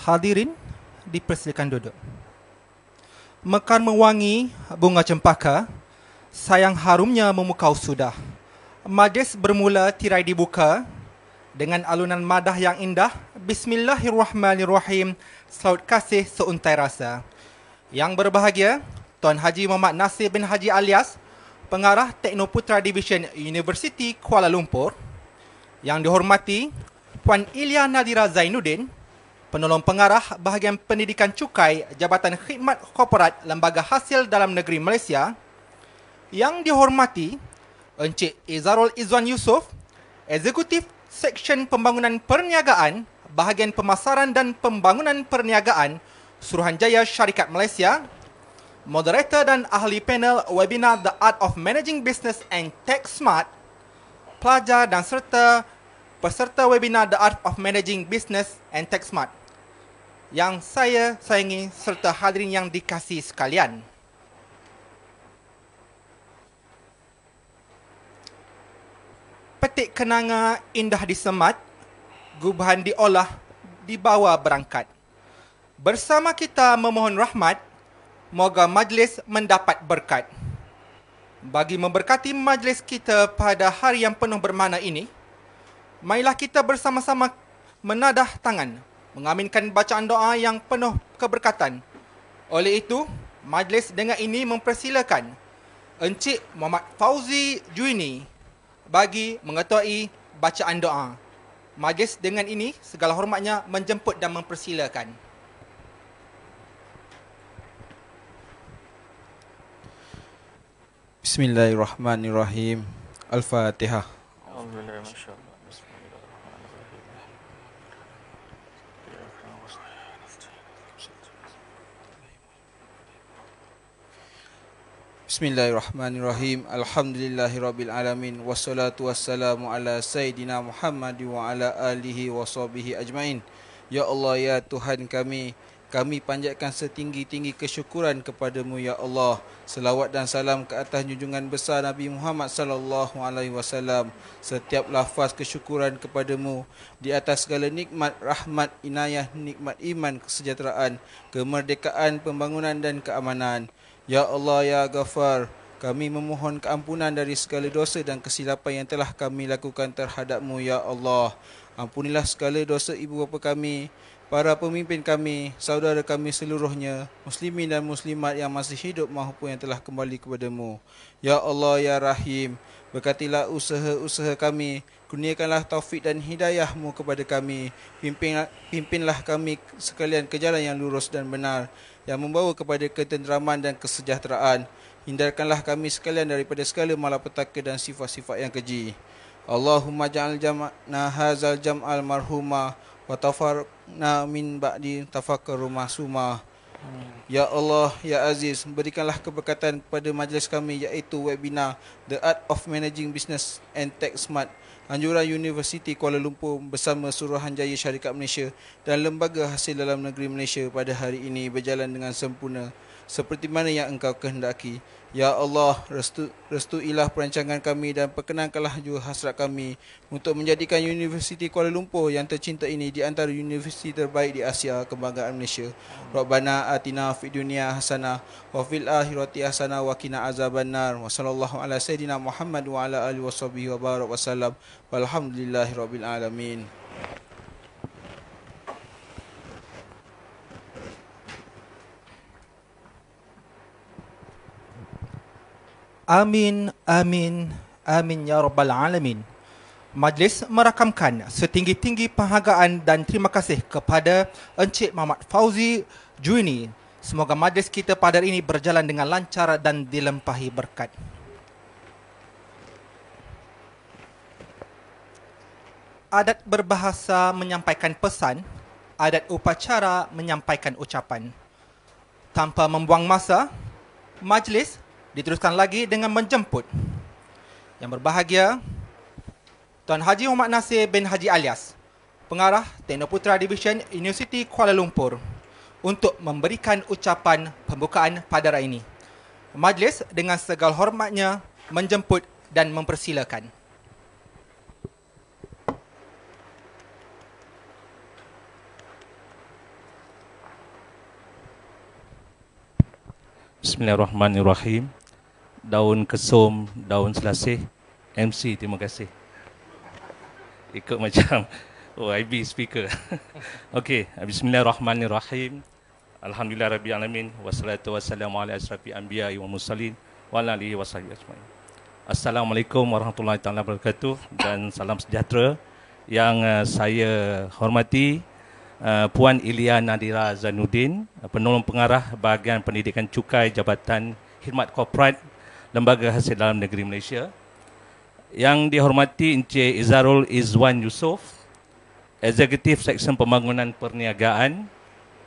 Hadirin dipersilakan duduk. Mekar mewangi bunga cempaka, sayang harumnya memukau sudah. Majlis bermula tirai dibuka dengan alunan madah yang indah. Bismillahirrahmanirrahim. Selawat kasih seuntai rasa. Yang berbahagia, Tuan Haji Muhammad Nasir bin Haji Alias, pengarah Teknoputra Division University Kuala Lumpur. Yang dihormati, Puan Ilya Nadira Zainuddin, Penolong Pengarah Bahagian Pendidikan Cukai Jabatan Khidmat Korporat Lembaga Hasil Dalam Negeri Malaysia yang dihormati Encik Izarul Izwan Yusof, Eksekutif Seksyen Pembangunan Perniagaan Bahagian Pemasaran dan Pembangunan Perniagaan Suruhanjaya Syarikat Malaysia, Moderator dan Ahli Panel Webinar The Art of Managing Business and Tech Smart, pelajar dan serta peserta webinar The Art of Managing Business and Tech Smart yang saya sayangi serta hadirin yang dikasihi sekalian. Petik kenanga indah disemat, gubahan diolah, dibawa berangkat. Bersama kita memohon rahmat, moga majlis mendapat berkat. Bagi memberkati majlis kita pada hari yang penuh bermana ini, mailah kita bersama-sama menadah tangan mengaminkan bacaan doa yang penuh keberkatan. Oleh itu, majlis dengan ini mempersilakan Encik Muhammad Fauzi Juini bagi mengetuai bacaan doa. Majlis dengan ini segala hormatnya menjemput dan mempersilakan. Bismillahirrahmanirrahim. Al-Fatihah. Alhamdulillah, masyaAllah. Bismillahirrahmanirrahim. Alhamdulillahirabbil alamin wassalatu wassalamu ala sayidina Muhammad wa ala alihi washabihi ajmain. Ya Allah ya Tuhan kami, kami panjatkan setinggi-tinggi kesyukuran kepadamu ya Allah. Selawat dan salam ke atas junjungan besar Nabi Muhammad sallallahu alaihi wasallam. Setiap lafaz kesyukuran kepadamu di atas segala nikmat rahmat inayah, nikmat iman, kesejahteraan, kemerdekaan, pembangunan dan keamanan. Ya Allah ya Ghafar, kami memohon keampunan dari segala dosa dan kesilapan yang telah kami lakukan terhadapmu ya Allah. Ampunilah segala dosa ibu bapa kami, para pemimpin kami, saudara kami seluruhnya, muslimin dan muslimat yang masih hidup maupun yang telah kembali kepadamu. Ya Allah ya Rahim, berkatilah usaha-usaha kami, kurniakanlah taufik dan hidayahmu kepada kami, pimpinlah, pimpinlah kami sekalian ke jalan yang lurus dan benar yang membawa kepada ketenteraman dan kesejahteraan. Hindarkanlah kami sekalian daripada segala malapetaka dan sifat-sifat yang keji. Allahumma ja'al jam'na hazal jam'al marhuma wa tafarna min ba'di tafakkaru mahsuma. Ya Allah, Ya Aziz, berikanlah keberkatan kepada majlis kami iaitu webinar The Art of Managing Business and Tech Smart anjuran Universiti Kuala Lumpur bersama Suruhanjaya Syarikat Malaysia dan Lembaga Hasil Dalam Negeri Malaysia pada hari ini berjalan dengan sempurna seperti mana yang engkau kehendaki. Ya Allah, restu, restuilah perancangan kami dan perkenankanlah juga hasrat kami untuk menjadikan Universiti Kuala Lumpur yang tercinta ini di antara universiti terbaik di Asia Kebanggaan Malaysia. Rabbana atina fid dunya hasanah wa fil akhirati hasanah wa qina azabannar. Wa sallallahu ala sayidina Muhammad wa ala alihi wasallam. Walhamdulillahirabbil alamin. Amin, amin, amin ya rabbal alamin. Majlis merakamkan setinggi-tinggi penghargaan dan terima kasih kepada Encik Muhammad Fauzi Juini. Semoga majlis kita pada hari ini berjalan dengan lancar dan dilempahi berkat. Adat berbahasa menyampaikan pesan, adat upacara menyampaikan ucapan. Tanpa membuang masa, majlis diteruskan lagi dengan menjemput. Yang berbahagia, Tuan Haji Umat Nasir bin Haji Alias, pengarah Teknoputra Division University Kuala Lumpur untuk memberikan ucapan pembukaan pada hari ini. Majlis dengan segala hormatnya menjemput dan mempersilakan. Bismillahirrahmanirrahim daun kesum, daun selasih. MC, terima kasih. Ikut macam oh, IB speaker. Okey, bismillahirrahmanirrahim. Alhamdulillah Rabbil Alamin. Wassalatu wassalamu ala asrafi anbiya wa mursalin. Wa ala alihi wa sahbihi ajma'in. Assalamualaikum warahmatullahi taala wabarakatuh dan salam sejahtera yang uh, saya hormati uh, Puan Ilya Nadira Zanuddin, uh, penolong pengarah bahagian pendidikan cukai Jabatan Khidmat Korporat Lembaga Hasil Dalam Negeri Malaysia. Yang dihormati Encik Izarul Izwan Yusof, Eksekutif Seksyen Pembangunan Perniagaan,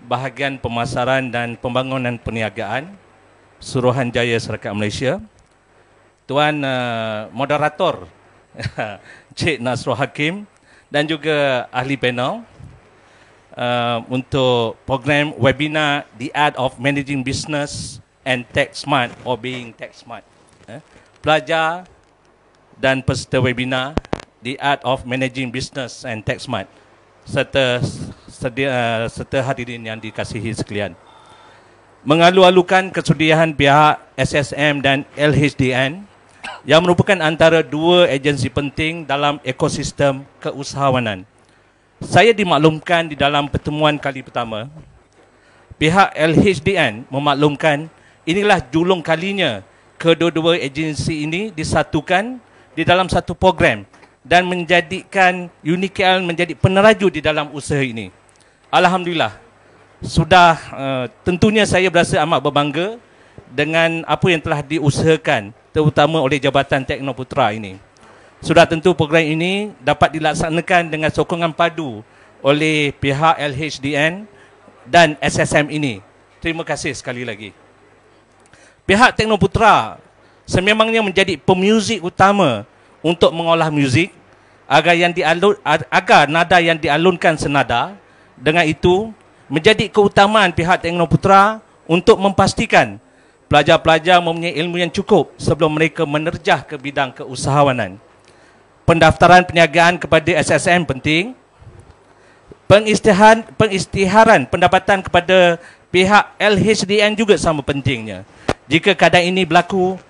Bahagian Pemasaran dan Pembangunan Perniagaan, Suruhanjaya Serikat Malaysia. Tuan uh, Moderator, Encik Nasrul Hakim dan juga ahli panel uh, untuk program webinar The Art of Managing Business and Tech Smart or Being Tech Smart. Eh, pelajar dan peserta webinar The Art of Managing Business and tax Smart serta, sedia, eh, serta hadirin yang dikasihi sekalian. Mengalu-alukan kesudahan pihak SSM dan LHDN yang merupakan antara dua agensi penting dalam ekosistem keusahawanan. Saya dimaklumkan di dalam pertemuan kali pertama, pihak LHDN memaklumkan inilah julung kalinya kedua-dua agensi ini disatukan di dalam satu program dan menjadikan UniKL menjadi peneraju di dalam usaha ini. Alhamdulillah, sudah uh, tentunya saya berasa amat berbangga dengan apa yang telah diusahakan terutama oleh Jabatan Teknoputra ini. Sudah tentu program ini dapat dilaksanakan dengan sokongan padu oleh pihak LHDN dan SSM ini. Terima kasih sekali lagi. Pihak Teknoputra sememangnya menjadi pemuzik utama untuk mengolah muzik agar yang dialun agar nada yang dialunkan senada dengan itu menjadi keutamaan pihak Teknoputra untuk memastikan pelajar-pelajar mempunyai ilmu yang cukup sebelum mereka menerjah ke bidang keusahawanan. Pendaftaran perniagaan kepada SSM penting. pengistiharan pendapatan kepada pihak LHDN juga sama pentingnya. Jika keadaan ini berlaku,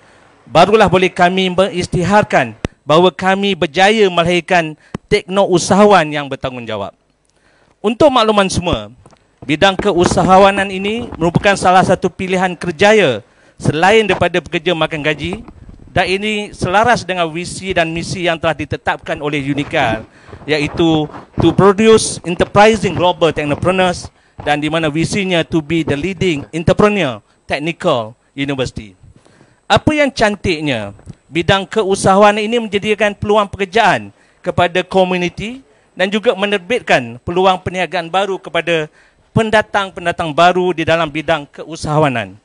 barulah boleh kami mengisytiharkan bahawa kami berjaya melahirkan tekno usahawan yang bertanggungjawab. Untuk makluman semua, bidang keusahawanan ini merupakan salah satu pilihan kerjaya selain daripada bekerja makan gaji dan ini selaras dengan visi dan misi yang telah ditetapkan oleh UNICA iaitu to produce enterprising global technopreneurs dan di mana visinya to be the leading entrepreneur technical universiti. Apa yang cantiknya, bidang keusahawanan ini menjadikan peluang pekerjaan kepada komuniti dan juga menerbitkan peluang perniagaan baru kepada pendatang-pendatang baru di dalam bidang keusahawanan.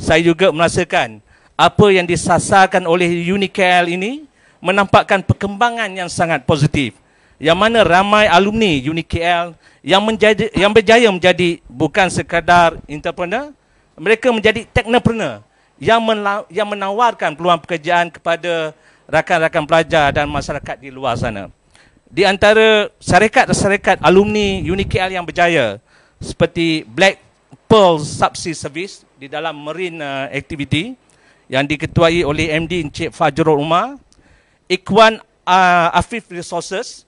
Saya juga merasakan apa yang disasarkan oleh Unicale ini menampakkan perkembangan yang sangat positif yang mana ramai alumni UniKL yang menjadi yang berjaya menjadi bukan sekadar entrepreneur mereka menjadi teknopreneur yang yang menawarkan peluang pekerjaan kepada rakan-rakan pelajar dan masyarakat di luar sana. Di antara syarikat-syarikat alumni UNIKL yang berjaya seperti Black Pearl Subsea Service di dalam marine eh, activity yang diketuai oleh MD Encik Fajrul Umar, Ikwan uh, Afif Resources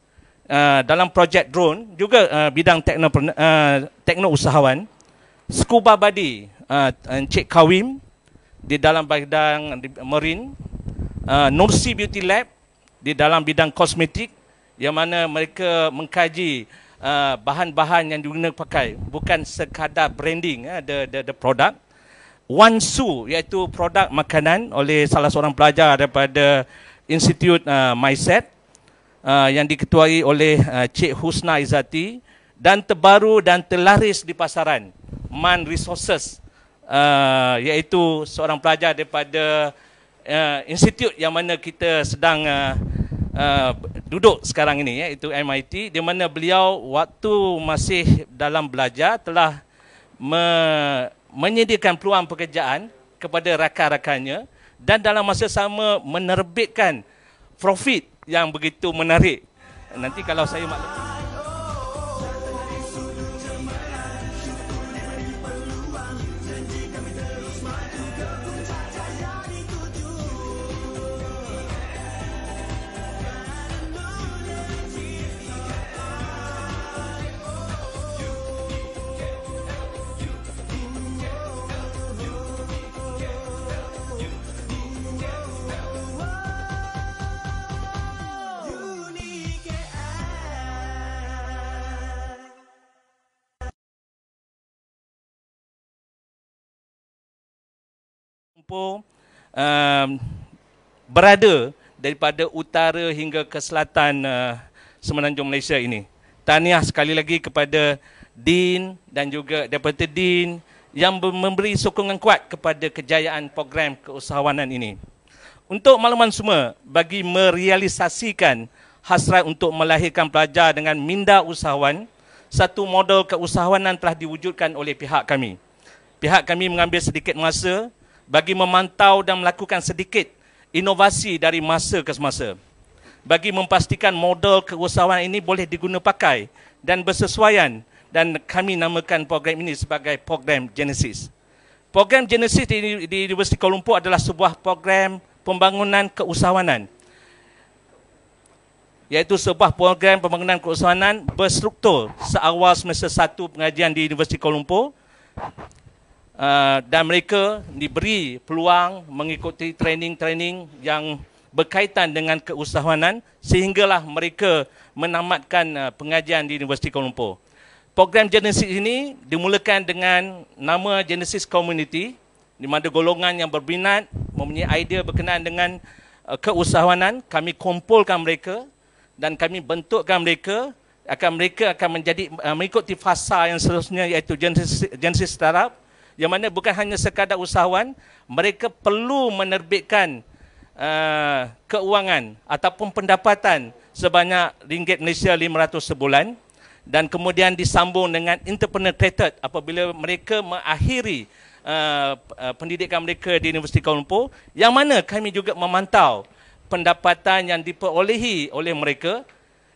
uh, dalam projek drone juga uh, bidang teknopreneur uh, teknousahawan Scuba Buddy uh, ah, Encik ah, Kawim di dalam bidang marin uh, ah, Nursi Beauty Lab di dalam bidang kosmetik yang mana mereka mengkaji uh, bahan-bahan yang digunakan pakai bukan sekadar branding uh, the, the, the product Wan Su iaitu produk makanan oleh salah seorang pelajar daripada Institute uh, Mindset uh, yang diketuai oleh uh, Cik Husna Izati dan terbaru dan terlaris di pasaran Man Resources uh, iaitu seorang pelajar daripada uh, institut yang mana kita sedang uh, Uh, duduk sekarang ini iaitu ya, MIT di mana beliau waktu masih dalam belajar telah me- menyediakan peluang pekerjaan kepada rakan-rakannya dan dalam masa sama menerbitkan profit yang begitu menarik nanti kalau saya maklumkan Kampung um, berada daripada utara hingga ke selatan uh, Semenanjung Malaysia ini. Tahniah sekali lagi kepada Dean dan juga Deputy Dean yang memberi sokongan kuat kepada kejayaan program keusahawanan ini. Untuk makluman semua, bagi merealisasikan hasrat untuk melahirkan pelajar dengan minda usahawan, satu model keusahawanan telah diwujudkan oleh pihak kami. Pihak kami mengambil sedikit masa bagi memantau dan melakukan sedikit inovasi dari masa ke semasa bagi memastikan model keusahawanan ini boleh diguna pakai dan bersesuaian dan kami namakan program ini sebagai program Genesis. Program Genesis di, di Universiti Kuala Lumpur adalah sebuah program pembangunan keusahawanan yaitu sebuah program pembangunan keusahawanan berstruktur seawal semester 1 pengajian di Universiti Kuala Lumpur Eh, dan mereka diberi peluang mengikuti training-training yang berkaitan dengan keusahawanan sehinggalah mereka menamatkan uh, pengajian di Universiti Kuala Lumpur. Program Genesis ini dimulakan dengan nama Genesis Community di mana golongan yang berminat mempunyai idea berkenaan dengan uh, keusahawanan, kami kumpulkan mereka dan kami bentukkan mereka akan mereka akan menjadi uh, mengikuti fasa yang seterusnya iaitu Genesis, Genesis Startup yang mana bukan hanya sekadar usahawan, mereka perlu menerbitkan uh, keuangan ataupun pendapatan sebanyak ringgit Malaysia 500 sebulan dan kemudian disambung dengan entrepreneur credit apabila mereka mengakhiri uh, pendidikan mereka di Universiti Kuala Lumpur yang mana kami juga memantau pendapatan yang diperolehi oleh mereka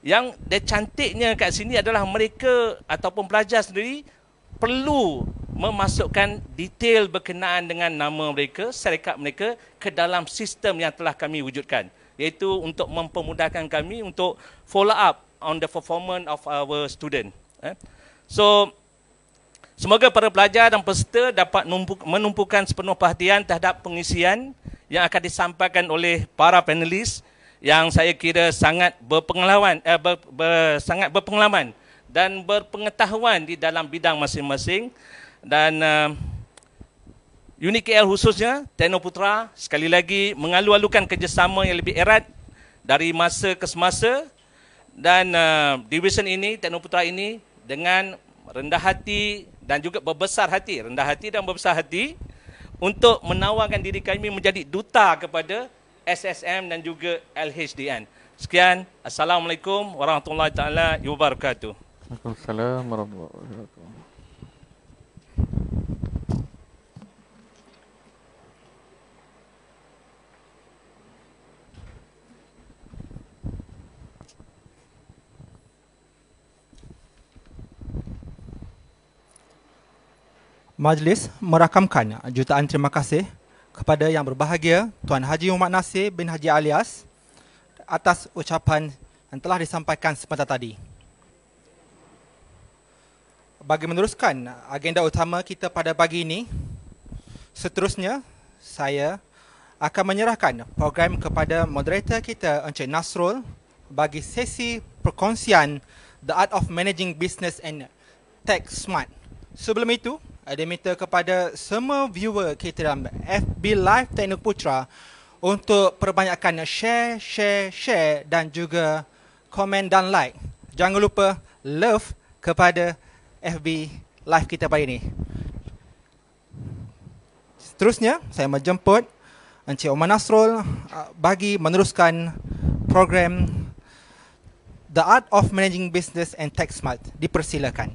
yang dia cantiknya kat sini adalah mereka ataupun pelajar sendiri perlu memasukkan detail berkenaan dengan nama mereka, syarikat mereka ke dalam sistem yang telah kami wujudkan iaitu untuk mempermudahkan kami untuk follow up on the performance of our student. Eh. So, semoga para pelajar dan peserta dapat menumpukan sepenuh perhatian terhadap pengisian yang akan disampaikan oleh para panelis yang saya kira sangat berpengalaman, eh, ber, ber, sangat berpengalaman dan berpengetahuan di dalam bidang masing-masing dan uh, unit KL khususnya Tenno Putra sekali lagi mengalu-alukan kerjasama yang lebih erat dari masa ke semasa dan uh, division ini Tenno Putra ini dengan rendah hati dan juga berbesar hati rendah hati dan berbesar hati untuk menawarkan diri kami menjadi duta kepada SSM dan juga LHDN. Sekian. Assalamualaikum warahmatullahi taala wabarakatuh. Assalamualaikum warahmatullahi wabarakatuh. Majlis merakamkan jutaan terima kasih kepada yang berbahagia Tuan Haji Muhammad Nasir bin Haji Alias atas ucapan yang telah disampaikan sebentar tadi. Bagi meneruskan agenda utama kita pada pagi ini, seterusnya saya akan menyerahkan program kepada moderator kita Encik Nasrul bagi sesi perkongsian The Art of Managing Business and Tech Smart. Sebelum itu, dia minta kepada semua viewer kita dalam FB Live Teknik Putra untuk perbanyakkan share, share, share dan juga komen dan like. Jangan lupa love kepada FB Live kita pada ini. Seterusnya, saya menjemput Encik Omar Nasrul uh, bagi meneruskan program The Art of Managing Business and Tech Smart. Dipersilakan.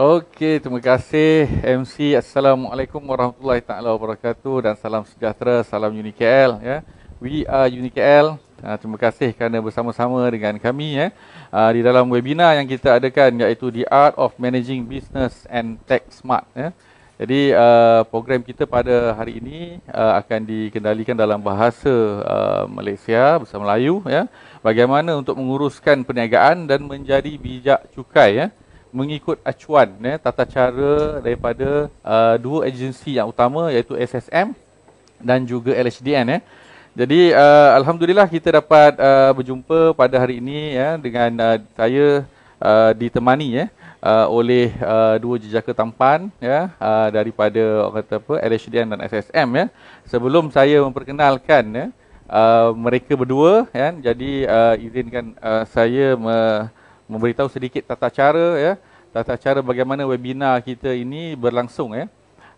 Okey, terima kasih MC. Assalamualaikum warahmatullahi taala wabarakatuh dan salam sejahtera, salam UniKL ya. We are UniKL. Uh, ah, terima kasih kerana bersama-sama dengan kami ya uh, di dalam webinar yang kita adakan iaitu The Art of Managing Business and Tech Smart ya. Jadi uh, program kita pada hari ini uh, akan dikendalikan dalam bahasa uh, Malaysia bersama Melayu ya. Bagaimana untuk menguruskan perniagaan dan menjadi bijak cukai ya mengikut acuan ya, tata cara daripada uh, dua agensi yang utama iaitu SSM dan juga LHDN. Ya. Eh. Jadi uh, Alhamdulillah kita dapat uh, berjumpa pada hari ini ya, dengan uh, saya uh, ditemani ya, uh, oleh uh, dua jejaka tampan ya, uh, daripada kata apa, LHDN dan SSM. Ya. Sebelum saya memperkenalkan ya, uh, mereka berdua, ya, jadi uh, izinkan uh, saya me- memberitahu sedikit tata cara ya tata cara bagaimana webinar kita ini berlangsung ya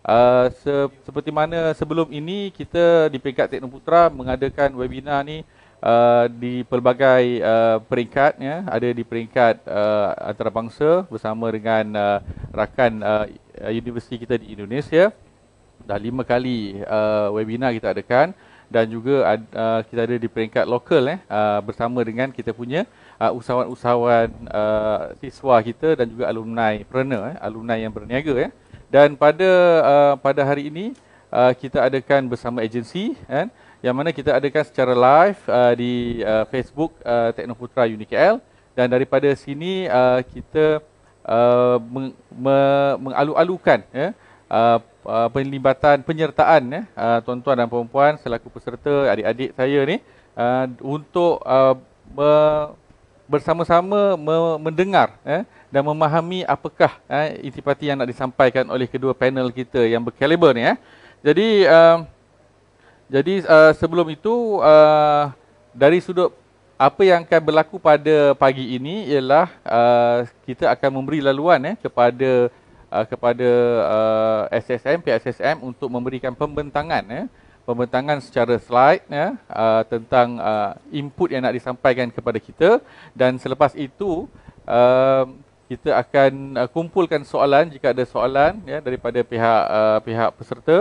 uh, se- seperti mana sebelum ini kita di peringkat Teknoputra mengadakan webinar ni uh, di pelbagai uh, peringkat ya ada di peringkat uh, antarabangsa bersama dengan uh, rakan uh, universiti kita di Indonesia dah lima kali uh, webinar kita adakan dan juga uh, kita ada di peringkat lokal eh uh, bersama dengan kita punya uh, uh, usahawan-usahawan uh, siswa kita dan juga alumni perena, eh, alumni yang berniaga. Eh. Dan pada uh, pada hari ini, uh, kita adakan bersama agensi eh, yang mana kita adakan secara live uh, di uh, Facebook uh, Teknoputra UniKL. Dan daripada sini, uh, kita uh, meng, me, mengalu-alukan eh, uh, penlibatan, penyertaan eh, uh, tuan-tuan dan puan-puan selaku peserta adik-adik saya ni uh, untuk uh, bersama-sama me- mendengar eh, dan memahami apakah eh, intipati yang nak disampaikan oleh kedua panel kita yang berkaliber ni. Eh. Jadi, uh, jadi uh, sebelum itu uh, dari sudut apa yang akan berlaku pada pagi ini ialah uh, kita akan memberi laluan eh, kepada uh, kepada uh, SSM, PSSM untuk memberikan pembentangan. Eh, pembentangan secara slide ya uh, tentang uh, input yang nak disampaikan kepada kita dan selepas itu uh, kita akan uh, kumpulkan soalan jika ada soalan ya daripada pihak uh, pihak peserta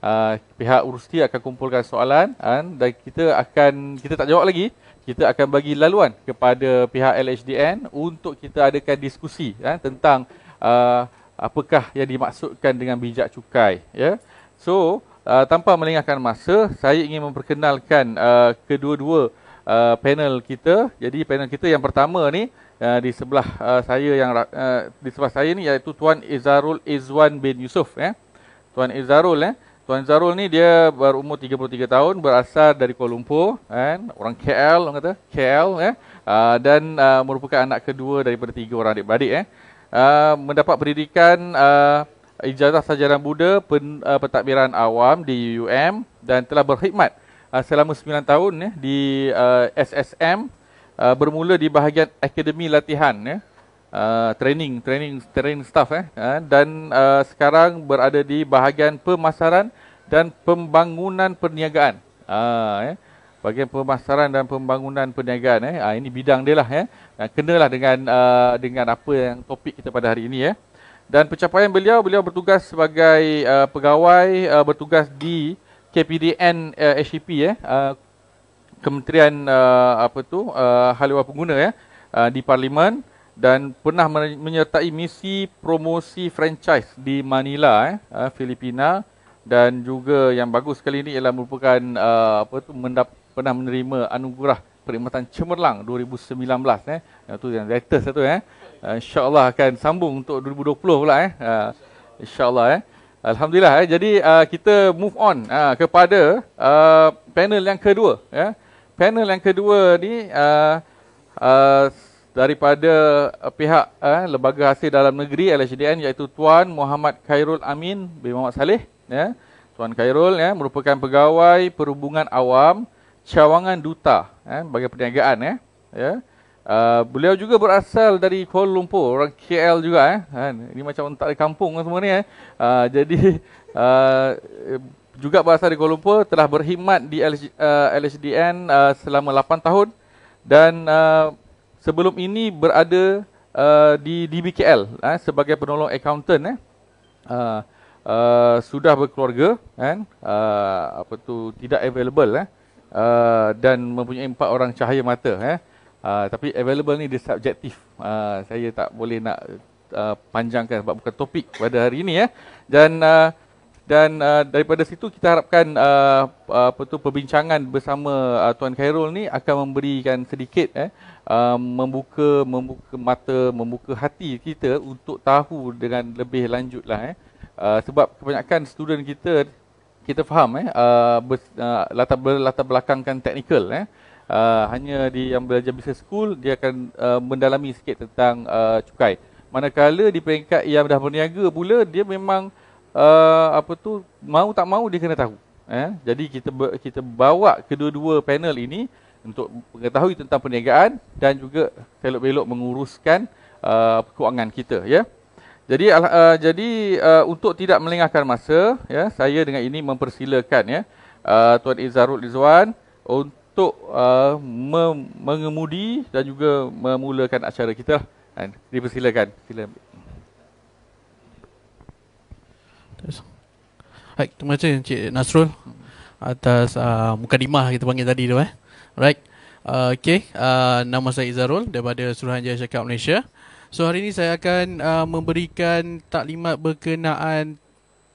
uh, pihak Urusti akan kumpulkan soalan uh, dan kita akan kita tak jawab lagi kita akan bagi laluan kepada pihak LHDN untuk kita adakan diskusi ya tentang uh, apakah yang dimaksudkan dengan bijak cukai ya so uh, tanpa melengahkan masa, saya ingin memperkenalkan uh, kedua-dua uh, panel kita. Jadi panel kita yang pertama ni uh, di sebelah uh, saya yang uh, di sebelah saya ni iaitu Tuan Izarul Izwan bin Yusuf Eh. Tuan Izarul Eh. Tuan Izarul ni dia berumur 33 tahun, berasal dari Kuala Lumpur kan, eh. orang KL orang kata, KL Eh. Ya. Uh, dan uh, merupakan anak kedua daripada tiga orang adik-beradik eh. Uh, mendapat pendidikan uh, ijazah sarjana muda pen, uh, pentadbiran awam di UUM dan telah berkhidmat uh, selama 9 tahun ya, di uh, SSM uh, bermula di bahagian akademi latihan ya, uh, training training training staff eh, uh, dan uh, sekarang berada di bahagian pemasaran dan pembangunan perniagaan uh, eh, bahagian pemasaran dan pembangunan perniagaan eh, uh, ini bidang dia lah eh, kenalah dengan uh, dengan apa yang topik kita pada hari ini ya eh dan pencapaian beliau beliau bertugas sebagai uh, pegawai uh, bertugas di KPDN uh, HEP ya eh, uh, Kementerian uh, apa tu uh, haluan pengguna ya eh, uh, di parlimen dan pernah menyertai misi promosi franchise di Manila eh, uh, Filipina dan juga yang bagus sekali ini ialah merupakan uh, apa tu pernah menerima anugerah Perkhidmatan Cemerlang 2019 eh. Yang tu yang latest tu eh. Uh, InsyaAllah akan sambung untuk 2020 pula eh. Uh, InsyaAllah eh. Alhamdulillah eh. Jadi uh, kita move on uh, kepada uh, panel yang kedua. Ya. Eh. Panel yang kedua ni uh, uh, daripada uh, pihak uh, Lembaga Hasil Dalam Negeri LHDN iaitu Tuan Muhammad Khairul Amin bin Muhammad Saleh. Ya. Tuan Khairul ya, merupakan pegawai perhubungan awam cawangan duta eh, bagi perniagaan eh. Ya. Uh, beliau juga berasal dari Kuala Lumpur, orang KL juga eh. Kan. Ini macam tak ada kampung kan semua ni eh. Uh, jadi uh, juga bahasa dari Kuala Lumpur telah berkhidmat di LH, uh, LHDN uh, selama 8 tahun dan uh, sebelum ini berada uh, di DBKL eh, sebagai penolong accountant eh. Uh, uh, sudah berkeluarga kan uh, apa tu tidak available eh. Uh, dan mempunyai empat orang cahaya mata eh. Uh, tapi available ni dia subjektif. Uh, saya tak boleh nak uh, panjangkan sebab bukan topik pada hari ini ya. Eh. Dan uh, dan uh, daripada situ kita harapkan uh, apa tu perbincangan bersama uh, tuan Khairul ni akan memberikan sedikit eh uh, membuka membuka mata membuka hati kita untuk tahu dengan lebih lanjutlah eh uh, sebab kebanyakan student kita kita faham eh uh, uh latar belakang kan teknikal. eh uh, hanya di yang belajar business school dia akan uh, mendalami sikit tentang uh, cukai manakala di peringkat yang dah berniaga pula dia memang uh, apa tu mau tak mau dia kena tahu eh jadi kita kita bawa kedua-dua panel ini untuk mengetahui tentang perniagaan dan juga belok belok menguruskan uh, kewangan kita ya yeah? Jadi uh, jadi uh, untuk tidak melengahkan masa ya saya dengan ini mempersilakan ya uh, Tuan Izarul Izwan untuk uh, me mengemudi dan juga memulakan acara kita. Dan lah. ha, dipersilakan. Sila. Baik, terima kasih Encik Nasrul atas uh, mukadimah kita panggil tadi tu eh. Alright. Uh, okay, uh, nama saya Izarul daripada Suruhanjaya Syakab Malaysia. So hari ini saya akan uh, memberikan taklimat berkenaan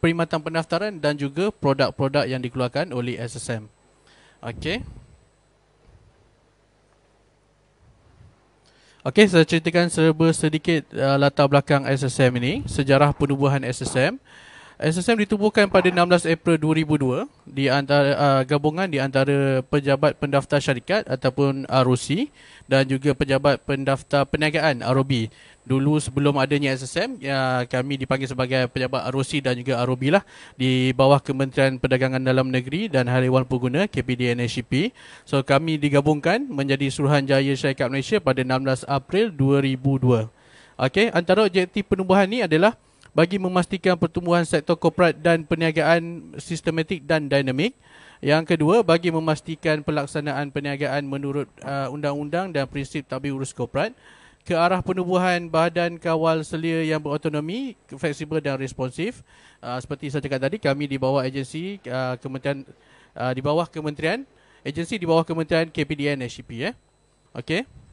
perkhidmatan pendaftaran dan juga produk-produk yang dikeluarkan oleh SSM. Okey. Okey, saya ceritakan serba sedikit uh, latar belakang SSM ini, sejarah penubuhan SSM. SSM ditubuhkan pada 16 April 2002 di antara uh, gabungan di antara pejabat pendaftar syarikat ataupun ROC dan juga pejabat pendaftar perniagaan ROB. Dulu sebelum adanya SSM, ya, kami dipanggil sebagai pejabat ROC dan juga ROB lah di bawah Kementerian Perdagangan Dalam Negeri dan Haliwan Pengguna KPDN HCP. So kami digabungkan menjadi Suruhanjaya Syarikat Malaysia pada 16 April 2002. Okey, antara objektif penubuhan ni adalah bagi memastikan pertumbuhan sektor korporat dan perniagaan sistematik dan dinamik. Yang kedua, bagi memastikan pelaksanaan perniagaan menurut uh, undang-undang dan prinsip tabi urus korporat ke arah penubuhan badan kawal selia yang berautonomi, fleksibel dan responsif. Uh, seperti saya cakap tadi, kami di bawah agensi uh, kementerian uh, di bawah kementerian agensi di bawah kementerian KPDN SCP ya. Eh? Okey.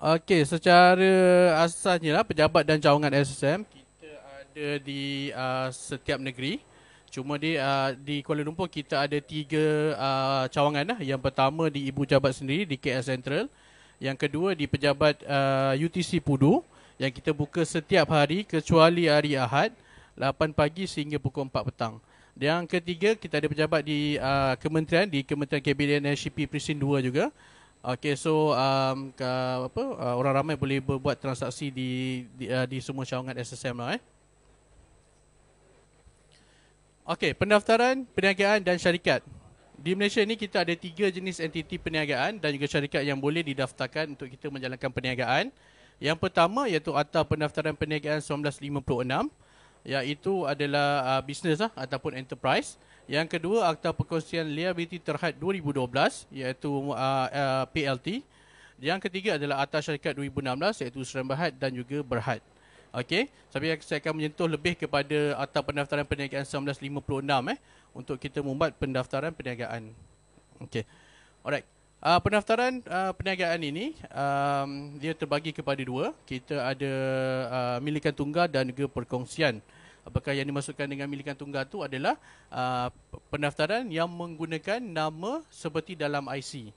Okey, secara asasnya lah pejabat dan cawangan SSM kita ada di uh, setiap negeri. Cuma di uh, di Kuala Lumpur kita ada tiga uh, cawangan lah. Yang pertama di ibu jabat sendiri di KL Central. Yang kedua di pejabat uh, UTC Pudu yang kita buka setiap hari kecuali hari Ahad 8 pagi sehingga pukul 4 petang. Yang ketiga kita ada pejabat di uh, kementerian di Kementerian Kabinet HCP Presiden 2 juga. Okay, so um, ke, apa, uh, orang ramai boleh buat transaksi di di, uh, di semua syawangan SSM lah eh. Okay, pendaftaran, perniagaan dan syarikat. Di Malaysia ni kita ada tiga jenis entiti perniagaan dan juga syarikat yang boleh didaftarkan untuk kita menjalankan perniagaan. Yang pertama iaitu Akta Pendaftaran Perniagaan 1956 iaitu adalah uh, bisnes lah, ataupun enterprise. Uh, yang kedua, Akta Perkongsian liabiliti Terhad 2012 iaitu uh, uh, PLT. Yang ketiga adalah Akta Syarikat 2016 iaitu Seran Berhad dan juga Berhad. Okey, tapi saya akan menyentuh lebih kepada Akta Pendaftaran Perniagaan 1956 eh untuk kita membuat pendaftaran perniagaan. Okey. Alright. Uh, pendaftaran uh, perniagaan ini um, dia terbagi kepada dua. Kita ada uh, milikan tunggal dan juga perkongsian apakah yang dimaksudkan dengan milikan tunggal tu adalah uh, pendaftaran yang menggunakan nama seperti dalam IC.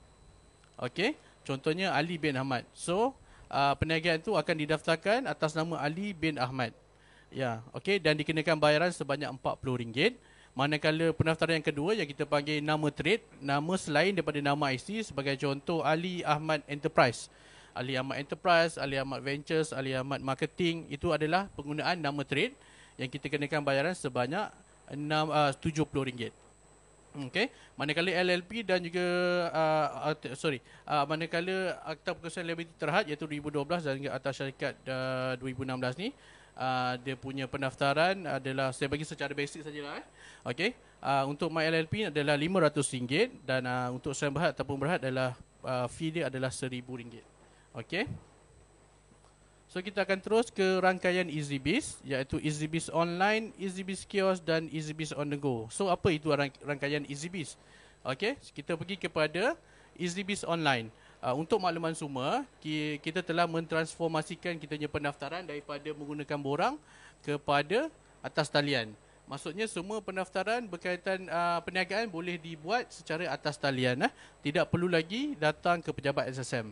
Okey, contohnya Ali bin Ahmad. So, uh, peniagaan tu akan didaftarkan atas nama Ali bin Ahmad. Ya, yeah. okey dan dikenakan bayaran sebanyak RM40. Manakala pendaftaran yang kedua yang kita panggil nama trade, nama selain daripada nama IC sebagai contoh Ali Ahmad Enterprise. Ali Ahmad Enterprise, Ali Ahmad Ventures, Ali Ahmad Marketing itu adalah penggunaan nama trade yang kita kenakan bayaran sebanyak RM70. Ah, uh, Okey, manakala LLP dan juga uh, uh, sorry, uh, manakala akta perkongsian liability terhad iaitu 2012 dan juga akta syarikat uh, 2016 ni uh, dia punya pendaftaran adalah saya bagi secara basic sajalah eh. Okey, uh, untuk my LLP adalah RM500 dan uh, untuk Sam ataupun Berhad adalah uh, fee dia adalah RM1000. Okey. So kita akan terus ke rangkaian EasyBiz iaitu EasyBiz Online, EasyBiz Kiosk dan EasyBiz On The Go. So apa itu rangkaian EasyBiz? Okey, kita pergi kepada EasyBiz Online. Uh, untuk makluman semua, kita telah mentransformasikan kita punya pendaftaran daripada menggunakan borang kepada atas talian. Maksudnya semua pendaftaran berkaitan uh, perniagaan boleh dibuat secara atas talian. Eh. Tidak perlu lagi datang ke pejabat SSM.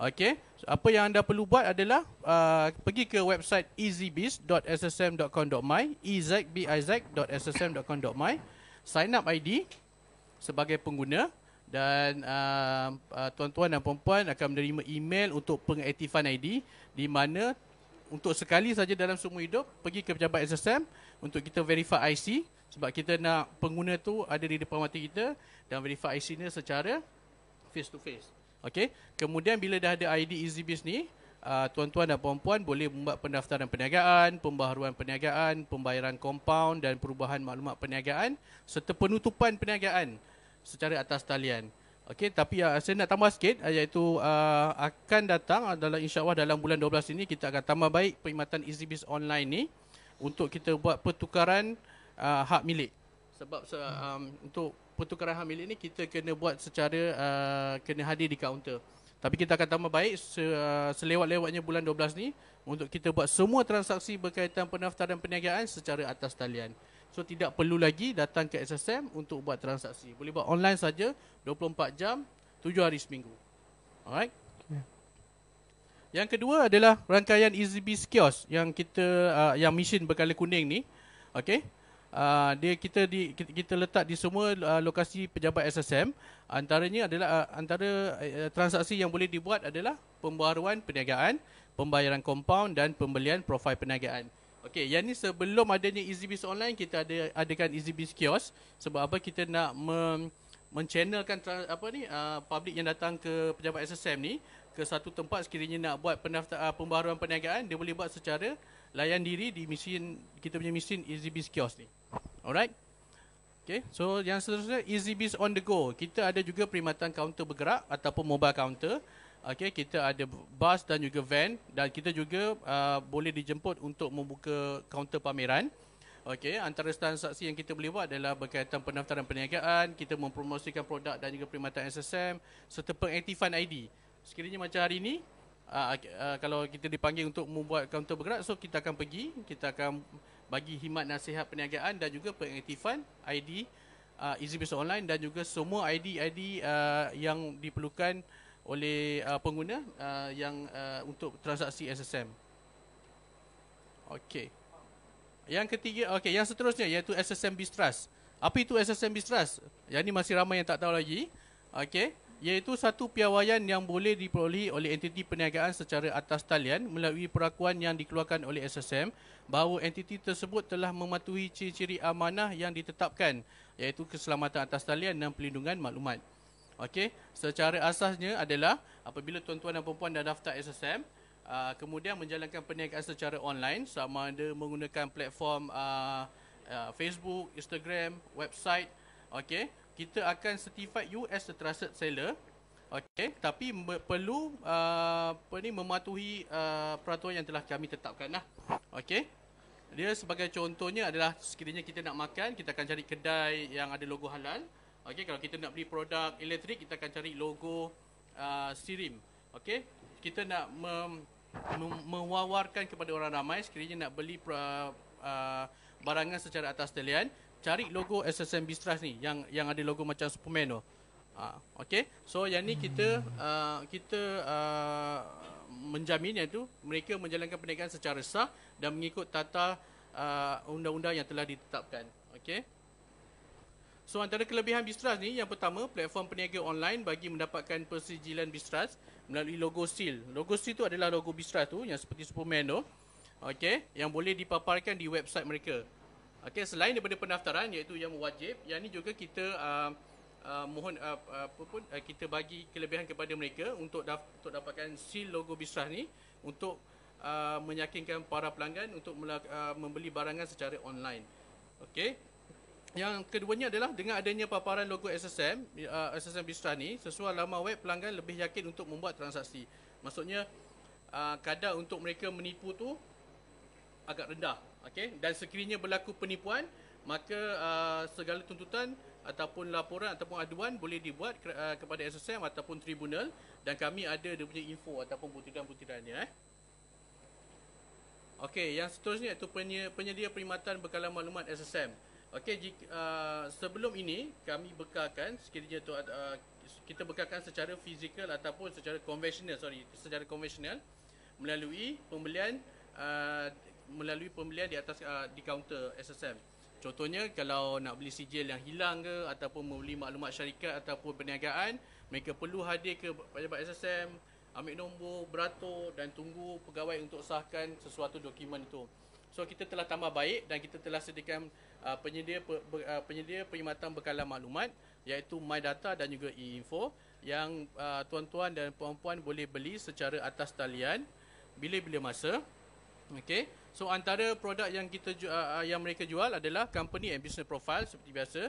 Okey, apa yang anda perlu buat adalah uh, pergi ke website easybiz.ssm.com.my, ezbiz.ssm.com.my, sign up ID sebagai pengguna dan uh, uh, tuan-tuan dan puan-puan akan menerima email untuk pengaktifan ID di mana untuk sekali saja dalam seumur hidup pergi ke pejabat SSM untuk kita verify IC sebab kita nak pengguna tu ada di depan mata kita dan verify IC-nya secara face to face. Okey. Kemudian bila dah ada ID EasyBiz ni, uh, tuan-tuan dan puan-puan boleh membuat pendaftaran perniagaan, pembaharuan perniagaan, pembayaran compound dan perubahan maklumat perniagaan serta penutupan perniagaan secara atas talian. Okey, tapi uh, saya nak tambah sikit uh, iaitu uh, akan datang adalah insya-Allah dalam bulan 12 ini kita akan tambah baik perkhidmatan EasyBiz online ni untuk kita buat pertukaran uh, hak milik sebab um, untuk pertukaran hak milik ni kita kena buat secara uh, kena hadir di kaunter. Tapi kita akan tambah baik se, uh, selewat-lewatnya bulan 12 ni untuk kita buat semua transaksi berkaitan pendaftaran perniagaan secara atas talian. So tidak perlu lagi datang ke SSM untuk buat transaksi. Boleh buat online saja 24 jam 7 hari seminggu. Alright. Yang kedua adalah rangkaian EasyBiz Kiosk yang kita uh, yang mesin berkala kuning ni. Okey. Ah, dia kita di kita letak di semua uh, lokasi pejabat SSM antaranya adalah uh, antara uh, transaksi yang boleh dibuat adalah pembaharuan perniagaan, pembayaran compound dan pembelian profil perniagaan. Okey, yang ni sebelum adanya EasyBiz online kita ada adakan EasyBiz kios. sebab apa kita nak mem- menchannelkan apa ni uh, public yang datang ke pejabat SSM ni ke satu tempat sekiranya nak buat pendaftaran uh, pembaharuan perniagaan dia boleh buat secara layan diri di mesin kita punya mesin EasyBiz kios ni. Alright. Okay, so yang seterusnya Biz on the go. Kita ada juga perkhidmatan kaunter bergerak ataupun mobile kaunter. Okay, kita ada bus dan juga van dan kita juga uh, boleh dijemput untuk membuka kaunter pameran. okay. antara transaksi yang kita boleh buat adalah berkaitan pendaftaran perniagaan, kita mempromosikan produk dan juga perkhidmatan SSM serta pengaktifan ID. Sekiranya macam hari ini, uh, uh, kalau kita dipanggil untuk membuat kaunter bergerak, so kita akan pergi, kita akan bagi himat nasihat perniagaan dan juga pengaktifan ID uh, Easy Business Online dan juga semua ID ID uh, yang diperlukan oleh uh, pengguna uh, yang uh, untuk transaksi SSM. Okey. Yang ketiga, okey, yang seterusnya iaitu SSM Bistras. Apa itu SSM Bistras? Yang ini masih ramai yang tak tahu lagi. Okey, iaitu satu piawaian yang boleh diperolehi oleh entiti perniagaan secara atas talian melalui perakuan yang dikeluarkan oleh SSM bahawa entiti tersebut telah mematuhi ciri-ciri amanah yang ditetapkan iaitu keselamatan atas talian dan pelindungan maklumat. Okey, secara asasnya adalah apabila tuan-tuan dan puan-puan dah daftar SSM, ah, kemudian menjalankan perniagaan secara online sama ada menggunakan platform ah, ah, Facebook, Instagram, website, okey, kita akan certify you as a trusted seller Okey, tapi perlu uh, apa ni mematuhi uh, peraturan yang telah kami tetapkanlah. Okey. Dia sebagai contohnya adalah sekiranya kita nak makan, kita akan cari kedai yang ada logo halal. Okey, kalau kita nak beli produk elektrik, kita akan cari logo uh, Sirim. Okey. Kita nak mem- mem- mewawarkan kepada orang ramai sekiranya nak beli pra- uh, uh, barangan secara atas talian, cari logo SSM Bistras ni yang yang ada logo macam Superman tu. Ha, okay, so yang ni kita uh, kita uh, menjamin iaitu mereka menjalankan perniagaan secara sah dan mengikut tata uh, undang-undang yang telah ditetapkan. Okay. So antara kelebihan Bistras ni, yang pertama, platform peniaga online bagi mendapatkan persijilan Bistras melalui logo seal. Logo seal tu adalah logo Bistras tu yang seperti Superman tu. Okay, yang boleh dipaparkan di website mereka. Okay, selain daripada pendaftaran iaitu yang wajib, yang ni juga kita... Uh, uh, mohon uh, apa pun uh, kita bagi kelebihan kepada mereka untuk daf- untuk dapatkan seal logo Bisrah ni untuk uh, meyakinkan para pelanggan untuk uh, membeli barangan secara online. Okey. Yang keduanya adalah dengan adanya paparan logo SSM uh, SSM Bistra ni sesuai laman web pelanggan lebih yakin untuk membuat transaksi. Maksudnya uh, kadar untuk mereka menipu tu agak rendah. Okey dan sekiranya berlaku penipuan maka uh, segala tuntutan ataupun laporan ataupun aduan boleh dibuat ke, uh, kepada SSM ataupun tribunal dan kami ada dia punya info ataupun butiran-butirannya eh. Okey, yang seterusnya iaitu penyedia perkhidmatan bekalan maklumat SSM. Okey, uh, sebelum ini kami bekalkan sekiranya tu uh, kita bekalkan secara fizikal ataupun secara konvensional, sorry, secara konvensional melalui pembelian uh, melalui pembelian di atas uh, di kaunter SSM. Contohnya kalau nak beli sijil yang hilang ke ataupun membeli maklumat syarikat ataupun perniagaan, mereka perlu hadir ke pejabat SSM, ambil nombor, beratur dan tunggu pegawai untuk sahkan sesuatu dokumen itu. So kita telah tambah baik dan kita telah sediakan uh, penyedia pe, uh, penyedia perkhidmatan bekalan maklumat iaitu MyData dan juga Info yang uh, tuan-tuan dan puan-puan boleh beli secara atas talian bila-bila masa Okay. So antara produk yang kita uh, uh, yang mereka jual adalah company and business profile seperti biasa.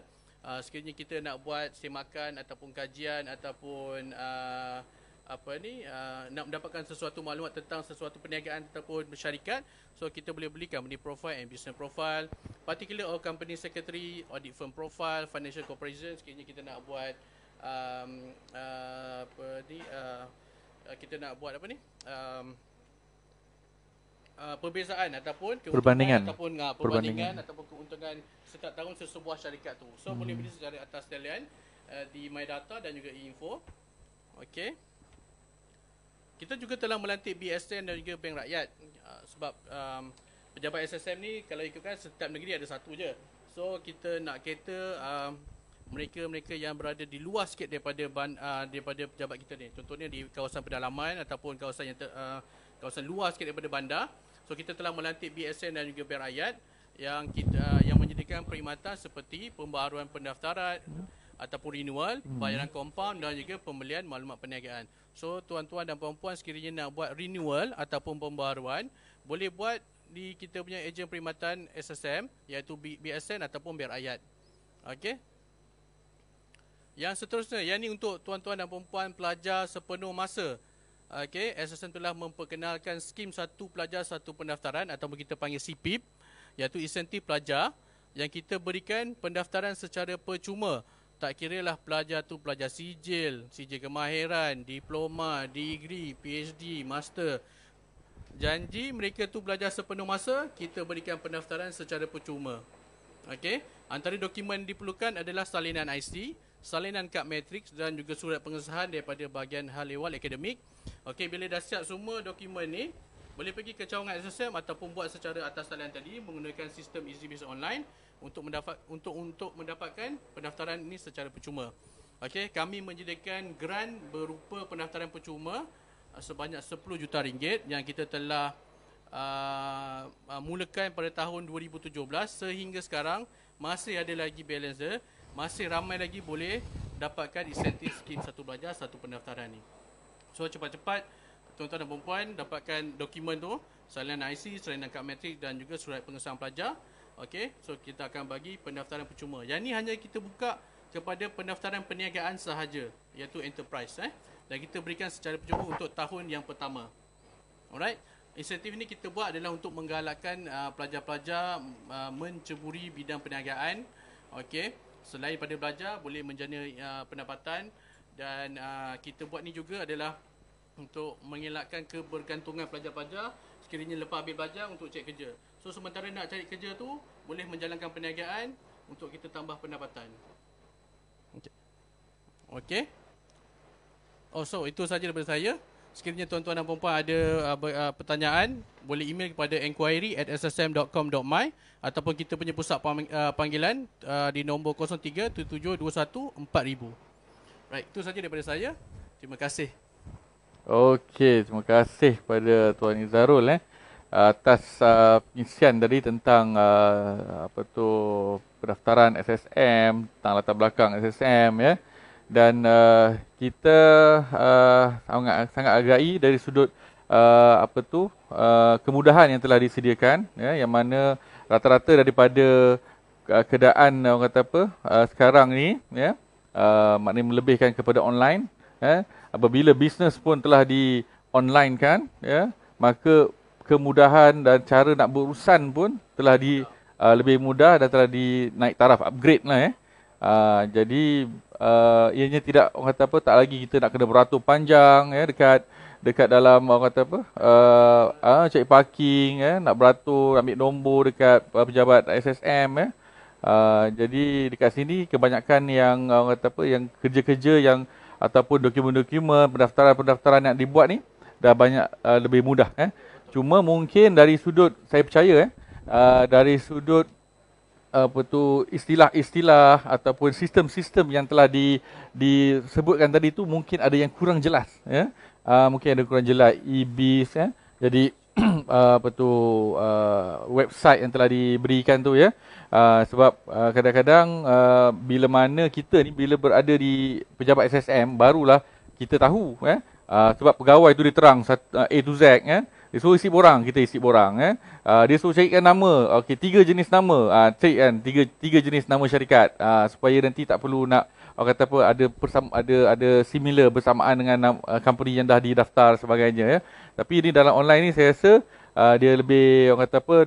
Uh, sekiranya kita nak buat semakan ataupun kajian ataupun uh, apa ni uh, nak mendapatkan sesuatu maklumat tentang sesuatu perniagaan ataupun syarikat, so kita boleh beli company profile and business profile, particular or company secretary, audit firm profile, financial corporation. sekiranya kita nak buat um, uh, apa ni uh, uh kita nak buat apa ni um, uh, perbezaan ataupun perbandingan ataupun uh, perbandingan, ataupun keuntungan setiap tahun sesebuah syarikat tu. So hmm. boleh beli secara atas talian uh, di my data dan juga info. Okey. Kita juga telah melantik BSN dan juga Bank Rakyat uh, sebab um, pejabat SSM ni kalau ikutkan setiap negeri ada satu je. So kita nak kata um, mereka-mereka yang berada di luar sikit daripada ban, uh, daripada pejabat kita ni. Contohnya di kawasan pedalaman ataupun kawasan yang ter, uh, kawasan luar sikit daripada bandar. So kita telah melantik BSN dan juga Berayat yang kita uh, yang menyediakan perkhidmatan seperti pembaharuan pendaftaran ataupun renewal, hmm. bayaran kompaun dan juga pembelian maklumat perniagaan. So tuan-tuan dan puan-puan sekiranya nak buat renewal ataupun pembaharuan, boleh buat di kita punya ejen perkhidmatan SSM iaitu BSN ataupun Berayat. Okey. Yang seterusnya, yang ini untuk tuan-tuan dan puan-puan pelajar sepenuh masa okey SSN telah memperkenalkan skim satu pelajar satu pendaftaran atau kita panggil SIPIP iaitu insentif pelajar yang kita berikan pendaftaran secara percuma tak kira lah pelajar tu pelajar sijil, sijil kemahiran, diploma, degree, PhD, master. Janji mereka tu belajar sepenuh masa, kita berikan pendaftaran secara percuma. Okey, antara dokumen diperlukan adalah salinan IC, salinan kad matrix dan juga surat pengesahan daripada bahagian hal ehwal akademik. Okey, bila dah siap semua dokumen ni, boleh pergi ke cawangan SSM ataupun buat secara atas talian tadi menggunakan sistem EasyBiz online untuk mendapat untuk untuk mendapatkan pendaftaran ini secara percuma. Okey, kami menyediakan grant berupa pendaftaran percuma uh, sebanyak 10 juta ringgit yang kita telah uh, uh mulakan pada tahun 2017 sehingga sekarang masih ada lagi balance dia masih ramai lagi boleh dapatkan insentif skim satu belajar satu pendaftaran ni. So cepat-cepat tuan-tuan dan puan-puan dapatkan dokumen tu, salinan IC, salinan kad matrik dan juga surat pengesahan pelajar. Okey, so kita akan bagi pendaftaran percuma. Yang ni hanya kita buka kepada pendaftaran perniagaan sahaja iaitu enterprise eh. Dan kita berikan secara percuma untuk tahun yang pertama. Alright. Insentif ni kita buat adalah untuk menggalakkan uh, pelajar-pelajar uh, menceburi bidang perniagaan. Okey selain pada belajar boleh menjana uh, pendapatan dan uh, kita buat ni juga adalah untuk mengelakkan kebergantungan pelajar-pelajar sekiranya lepas habis belajar untuk cari kerja. So sementara nak cari kerja tu boleh menjalankan perniagaan untuk kita tambah pendapatan. Okey. Okey. Oh so itu saja daripada saya. Sekiranya tuan-tuan dan puan-puan ada uh, uh, pertanyaan, boleh email kepada enquiry at ssm.com.my ataupun kita punya pusat uh, panggilan uh, di nombor 03-7721-4000. Right, itu saja daripada saya. Terima kasih. Okey, terima kasih kepada Tuan Izzarul eh atas uh, pengisian tadi tentang uh, apa tu pendaftaran SSM, tentang latar belakang SSM ya. Yeah dan uh, kita uh, sangat sangat agai dari sudut uh, apa tu uh, kemudahan yang telah disediakan ya yang mana rata-rata daripada keadaan orang kata apa uh, sekarang ni ya uh, maknanya melebihkan kepada online ya apabila bisnes pun telah di online kan ya maka kemudahan dan cara nak berurusan pun telah di uh, lebih mudah dan telah di naik taraf upgrade lah ya Ha, jadi uh, ianya tidak orang kata apa tak lagi kita nak kena beratur panjang ya dekat dekat dalam orang kata apa uh, uh, cari parking ya nak beratur ambil nombor dekat uh, pejabat SSM ya. Uh, jadi dekat sini kebanyakan yang orang kata apa yang kerja-kerja yang ataupun dokumen-dokumen pendaftaran-pendaftaran yang dibuat ni dah banyak uh, lebih mudah eh. Cuma mungkin dari sudut saya percaya eh uh, dari sudut apa tu istilah-istilah ataupun sistem-sistem yang telah di disebutkan tadi tu mungkin ada yang kurang jelas ya uh, mungkin ada kurang jelas ibis ya jadi ah, apa tu uh, website yang telah diberikan tu ya uh, sebab kadang-kadang uh, bila mana kita ni bila berada di pejabat SSM barulah kita tahu ya uh, sebab pegawai tu diterang A to Z kan ya? Dia suruh isi borang, kita isi borang eh. Uh, dia suruh carikan nama. Okey, tiga jenis nama. Ah, uh, cek kan tiga tiga jenis nama syarikat. Uh, supaya nanti tak perlu nak orang kata apa ada persama, ada ada similar bersamaan dengan uh, company yang dah didaftar sebagainya ya. Tapi ini dalam online ni saya rasa uh, dia lebih orang kata apa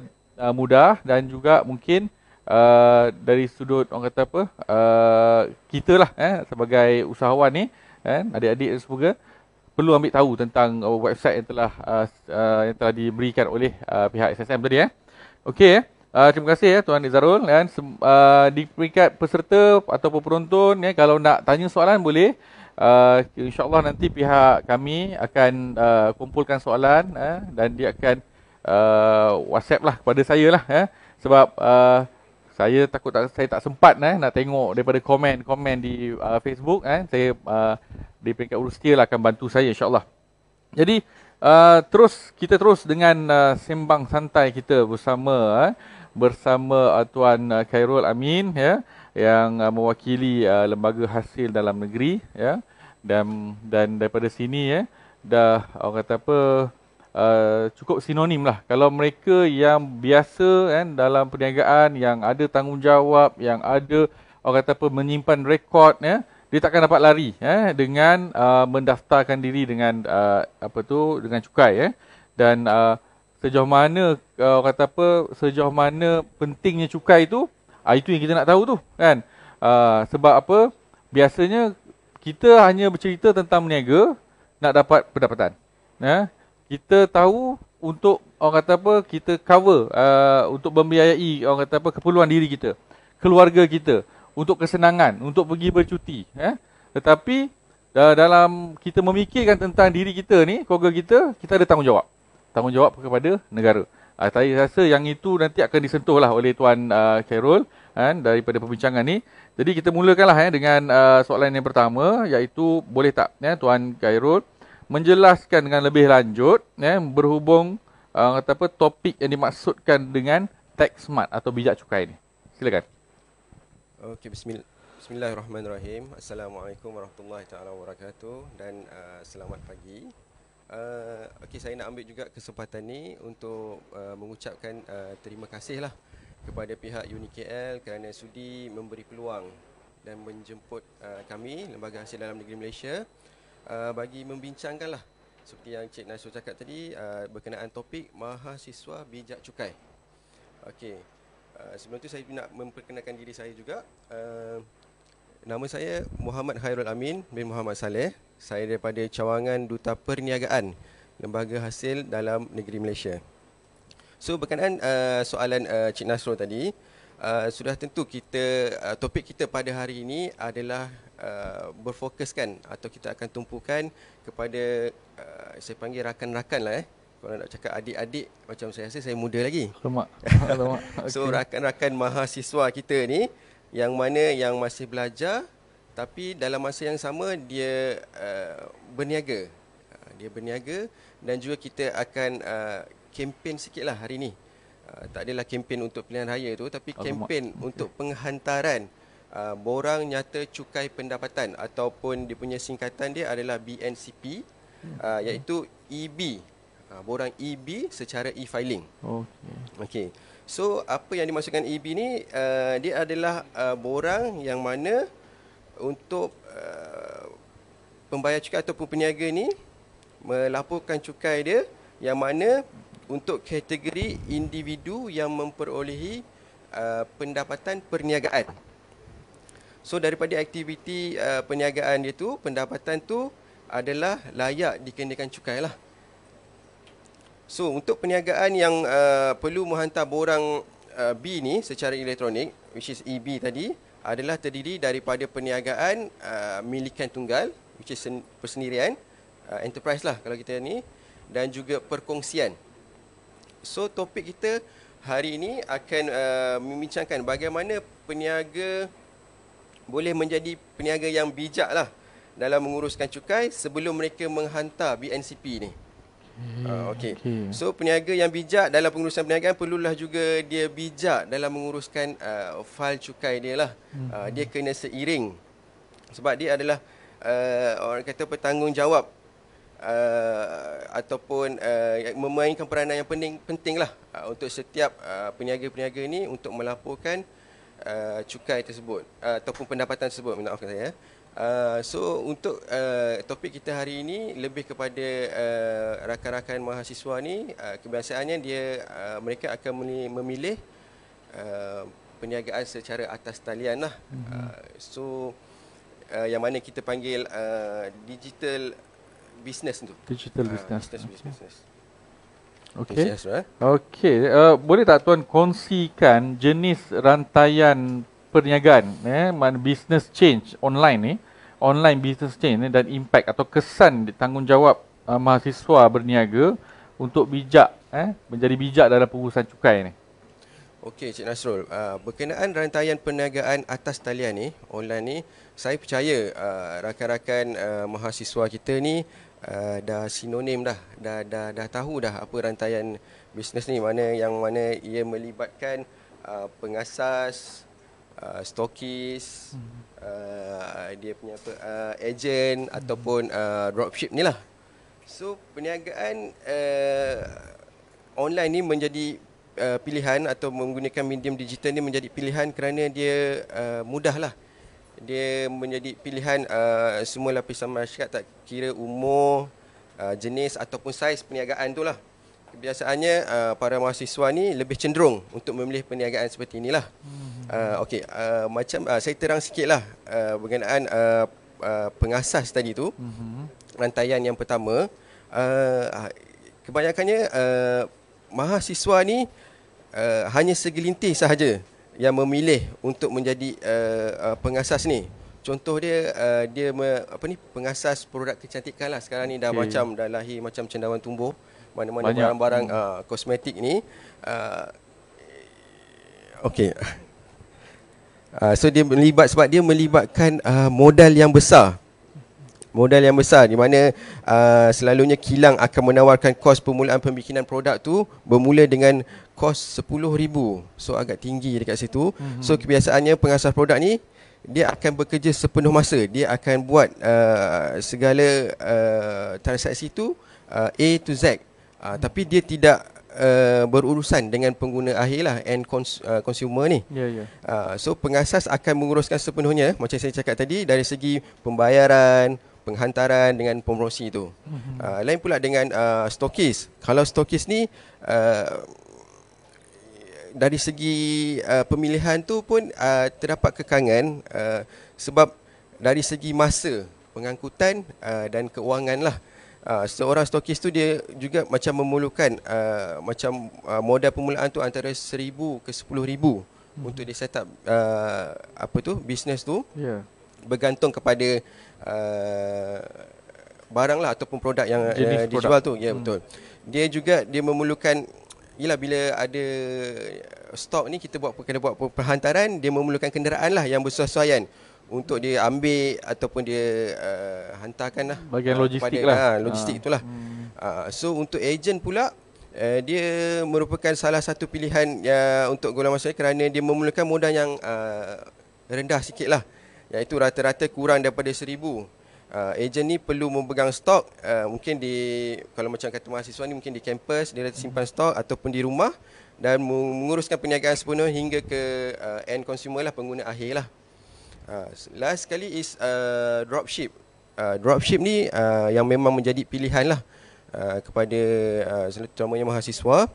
uh, mudah dan juga mungkin Uh, dari sudut orang kata apa uh, kita lah eh, sebagai usahawan ni eh, adik-adik dan sebagainya perlu ambil tahu tentang uh, website yang telah uh, uh, yang telah diberikan oleh uh, pihak SSM tadi eh. Okey eh. Uh, terima kasih ya Tuan Nizarul dan uh, di peringkat peserta atau penonton ya kalau nak tanya soalan boleh uh, insyaallah nanti pihak kami akan uh, kumpulkan soalan eh, dan dia akan uh, WhatsApp lah kepada saya lah eh. sebab uh, saya takut tak saya tak sempat eh nak tengok daripada komen-komen di uh, Facebook eh saya uh, di peringkat urus lah akan bantu saya insyaallah. Jadi uh, terus kita terus dengan uh, sembang santai kita bersama eh bersama uh, tuan uh, Khairul Amin ya yang uh, mewakili uh, lembaga hasil dalam negeri ya dan dan daripada sini ya dah orang kata apa uh, cukup sinonim lah. Kalau mereka yang biasa kan, dalam perniagaan, yang ada tanggungjawab, yang ada orang kata apa, menyimpan rekod, ya, dia takkan dapat lari eh, dengan uh, mendaftarkan diri dengan uh, apa tu dengan cukai eh. dan uh, sejauh mana uh, kata apa sejauh mana pentingnya cukai itu uh, ah, itu yang kita nak tahu tu kan uh, sebab apa biasanya kita hanya bercerita tentang meniaga nak dapat pendapatan eh kita tahu untuk orang kata apa kita cover uh, untuk membiayai orang kata apa keperluan diri kita keluarga kita untuk kesenangan untuk pergi bercuti eh tetapi uh, dalam kita memikirkan tentang diri kita ni keluarga kita kita ada tanggungjawab tanggungjawab kepada negara uh, saya rasa yang itu nanti akan disentuhlah oleh tuan uh, Carol kan eh, daripada perbincangan ni jadi kita mulakanlah ya eh, dengan uh, soalan yang pertama iaitu boleh tak ya tuan Carol menjelaskan dengan lebih lanjut ya berhubung uh, kata apa topik yang dimaksudkan dengan tax smart atau bijak cukai ni. Silakan. Okey bismillahirrahmanirrahim. Assalamualaikum warahmatullahi taala wabarakatuh dan uh, selamat pagi. Uh, Okey saya nak ambil juga kesempatan ini untuk uh, mengucapkan uh, terima kasihlah kepada pihak UniKL kerana sudi memberi peluang dan menjemput uh, kami Lembaga Hasil Dalam Negeri Malaysia Uh, bagi membincangkan lah seperti yang Cik Nasrul cakap tadi uh, berkenaan topik mahasiswa bijak cukai. Okey. Uh, sebelum tu saya nak memperkenalkan diri saya juga. Uh, nama saya Muhammad Hairul Amin bin Muhammad Saleh. Saya daripada Cawangan Duta Perniagaan Lembaga Hasil dalam Negeri Malaysia. So berkenaan uh, soalan uh, Cik Nasrul tadi, uh, sudah tentu kita uh, topik kita pada hari ini adalah Uh, berfokuskan atau kita akan tumpukan kepada uh, saya panggil rakan-rakan lah eh. Kalau nak cakap adik-adik macam saya rasa saya muda lagi. Lemak. Lemak. Okay. so rakan-rakan mahasiswa kita ni yang mana yang masih belajar tapi dalam masa yang sama dia uh, berniaga. Uh, dia berniaga dan juga kita akan uh, kempen sikit lah hari ni. Uh, tak adalah kempen untuk pilihan raya tu tapi kempen okay. untuk penghantaran Ah, borang nyata cukai pendapatan ataupun dia punya singkatan dia adalah BNCP okay. uh, iaitu EB uh, ah, borang EB secara e-filing. Okey. Okay. So apa yang dimasukkan EB ni uh, dia adalah uh, borang yang mana untuk uh, pembayar cukai ataupun peniaga ni melaporkan cukai dia yang mana untuk kategori individu yang memperolehi uh, pendapatan perniagaan. So daripada aktiviti uh, perniagaan dia tu, pendapatan tu adalah layak dikenakan cukai lah. So untuk perniagaan yang uh, perlu menghantar borang uh, B ni secara elektronik, which is EB tadi, adalah terdiri daripada perniagaan uh, milikan tunggal, which is persendirian, uh, enterprise lah kalau kita ni, dan juga perkongsian. So topik kita hari ini akan uh, membincangkan bagaimana peniaga boleh menjadi peniaga yang bijak lah dalam menguruskan cukai sebelum mereka menghantar BNCP ni. Hmm, uh, ah, okay. okay. So peniaga yang bijak dalam pengurusan perniagaan perlulah juga dia bijak dalam menguruskan uh, ah, fail cukai dia lah. Hmm. Uh, dia kena seiring sebab dia adalah uh, orang kata pertanggungjawab uh, ataupun uh, memainkan peranan yang penting pentinglah uh, untuk setiap uh, peniaga-peniaga ni untuk melaporkan Uh, cukai tersebut uh, ataupun pendapatan tersebut minta maafkan saya. Uh, so untuk uh, topik kita hari ini lebih kepada uh, rakan-rakan mahasiswa ni uh, kebiasaannya dia uh, mereka akan memilih uh, perniagaan secara atas talian lah. Mm-hmm. Uh, so uh, yang mana kita panggil uh, digital business tu. Digital business. Uh, business, okay. business. Okey. Okey. Uh, boleh tak tuan kongsikan jenis rantaian perniagaan eh man business change online ni, eh, online business change eh, dan impact atau kesan tanggungjawab uh, mahasiswa berniaga untuk bijak eh menjadi bijak dalam pengurusan cukai ni. Okey Cik Nasrul, uh, berkenaan rantaian perniagaan atas talian ni, online ni, saya percaya ah, rakan-rakan uh, mahasiswa kita ni Eh, dah sinonim dah, dah dah dah tahu dah apa rantaian bisnes ni mana yang mana ia melibatkan uh, pengasas uh, stokis uh, dia punya apa uh, agent hmm ataupun uh, dropship ni lah so perniagaan uh, online ni menjadi uh, pilihan atau menggunakan medium digital ni menjadi pilihan kerana dia uh, mudah lah dia menjadi pilihan uh, semua lapisan masyarakat tak kira umur, uh, jenis ataupun saiz perniagaan tu lah. Kebiasaannya uh, para mahasiswa ni lebih cenderung untuk memilih perniagaan seperti inilah. Hmm. Uh, Okey, uh, macam uh, saya terang sikit lah uh, berkenaan uh, uh, pengasas tadi tu, uh rantaian yang pertama. Uh, ah, kebanyakannya uh, mahasiswa ni uh, hanya segelintir sahaja yang memilih untuk menjadi uh, pengasas ni contoh dia uh, dia me, apa ni pengasas produk kecantikan lah sekarang ni dah okay. macam dah lahir macam cendawan tumbuh mana-mana barang-barang uh, kosmetik ni uh, okey uh, so dia melibat sebab dia melibatkan uh, modal yang besar modal yang besar di mana uh, selalunya kilang akan menawarkan kos permulaan pembikinan produk tu bermula dengan kos 10000 so agak tinggi dekat situ mm-hmm. so kebiasaannya pengasas produk ni dia akan bekerja sepenuh masa dia akan buat uh, segala uh, transaksi tu uh, A to Z uh, tapi dia tidak Uh, berurusan dengan pengguna akhir lah and cons, uh, consumer ni. Yeah, yeah. Uh, so pengasas akan menguruskan sepenuhnya macam saya cakap tadi dari segi pembayaran, penghantaran dengan promosi itu. Uh, mhm. ah, lain pula dengan uh, stokis. Kalau stokis ni uh, dari segi uh, pemilihan tu pun uh, terdapat kekangan uh, sebab dari segi masa pengangkutan uh, dan keuangan lah. Uh, seorang stokis tu dia juga macam memulukan uh, macam uh, modal pemulaan tu antara seribu ke sepuluh ribu mhm. untuk di set up uh, apa tu bisnes tu yeah. bergantung kepada Uh, barang lah ataupun produk yang uh, dijual produk. tu. Ya yeah, hmm. betul. Dia juga dia memerlukan ialah bila ada stok ni kita buat kena buat perhantaran dia memerlukan kenderaan lah yang bersesuaian untuk dia ambil ataupun dia uh, hantarkan lah bagian uh, logistik lah ha, logistik ha. itulah hmm. uh, so untuk ejen pula uh, dia merupakan salah satu pilihan uh, untuk golongan saya kerana dia memerlukan modal yang uh, rendah sikit lah iaitu rata-rata kurang daripada seribu. Uh, ejen ni perlu memegang stok uh, mungkin di kalau macam kata mahasiswa ni mungkin di kampus dia ada simpan stok ataupun di rumah dan menguruskan perniagaan sepenuhnya hingga ke uh, end consumer lah pengguna akhir lah uh, last sekali is uh, dropship uh, dropship ni uh, yang memang menjadi pilihan lah uh, kepada uh, terutamanya mahasiswa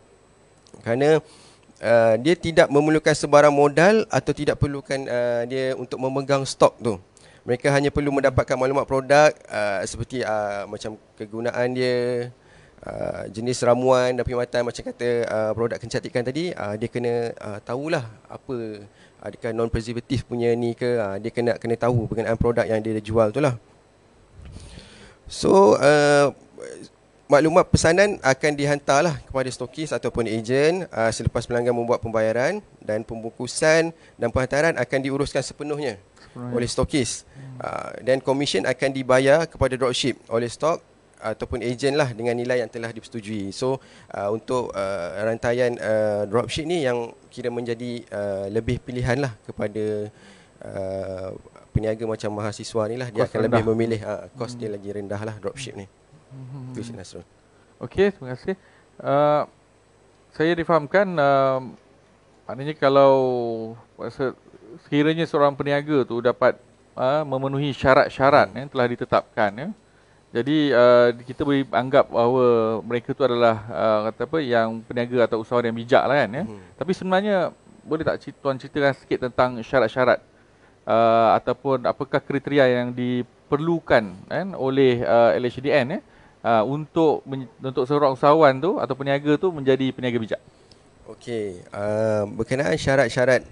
kerana Uh, dia tidak memerlukan sebarang modal atau tidak perlukan uh, dia untuk memegang stok tu. Mereka hanya perlu mendapatkan maklumat produk uh, seperti uh, macam kegunaan dia, uh, jenis ramuan dan perkhidmatan macam kata uh, produk kecantikan tadi, uh, dia kena uh, tahulah apa uh, adakah non preservative punya ni ke, uh, dia kena kena tahu berkenaan produk yang dia jual tu lah. So uh, maklumat pesanan akan dihantarlah kepada stokis ataupun ejen uh, selepas pelanggan membuat pembayaran dan pembungkusan dan penghantaran akan diuruskan sepenuhnya, sepenuhnya. oleh stokis. Hmm. Ah, dan uh, komisen akan dibayar kepada dropship oleh stok ataupun ejen lah dengan nilai yang telah dipersetujui. So uh, untuk uh, rantaian uh, dropship ni yang kira menjadi uh, lebih pilihan lah kepada uh, peniaga macam mahasiswa ni lah. Dia akan rendah. lebih memilih uh, kos hmm. dia lagi rendah lah dropship ni. Mm-hmm. Okey, terima kasih. Uh, saya difahamkan uh, maknanya kalau maksud, sekiranya seorang peniaga tu dapat uh, memenuhi syarat-syarat yang eh, telah ditetapkan ya. Jadi uh, kita boleh anggap bahawa mereka tu adalah uh, kata apa yang peniaga atau usahawan yang bijak lah kan ya. Hmm. Tapi sebenarnya boleh tak tuan ceritakan sikit tentang syarat-syarat uh, ataupun apakah kriteria yang diperlukan kan oleh uh, LHDN ya ha, untuk untuk seorang usahawan tu atau peniaga tu menjadi peniaga bijak? Okey, uh, berkenaan syarat-syarat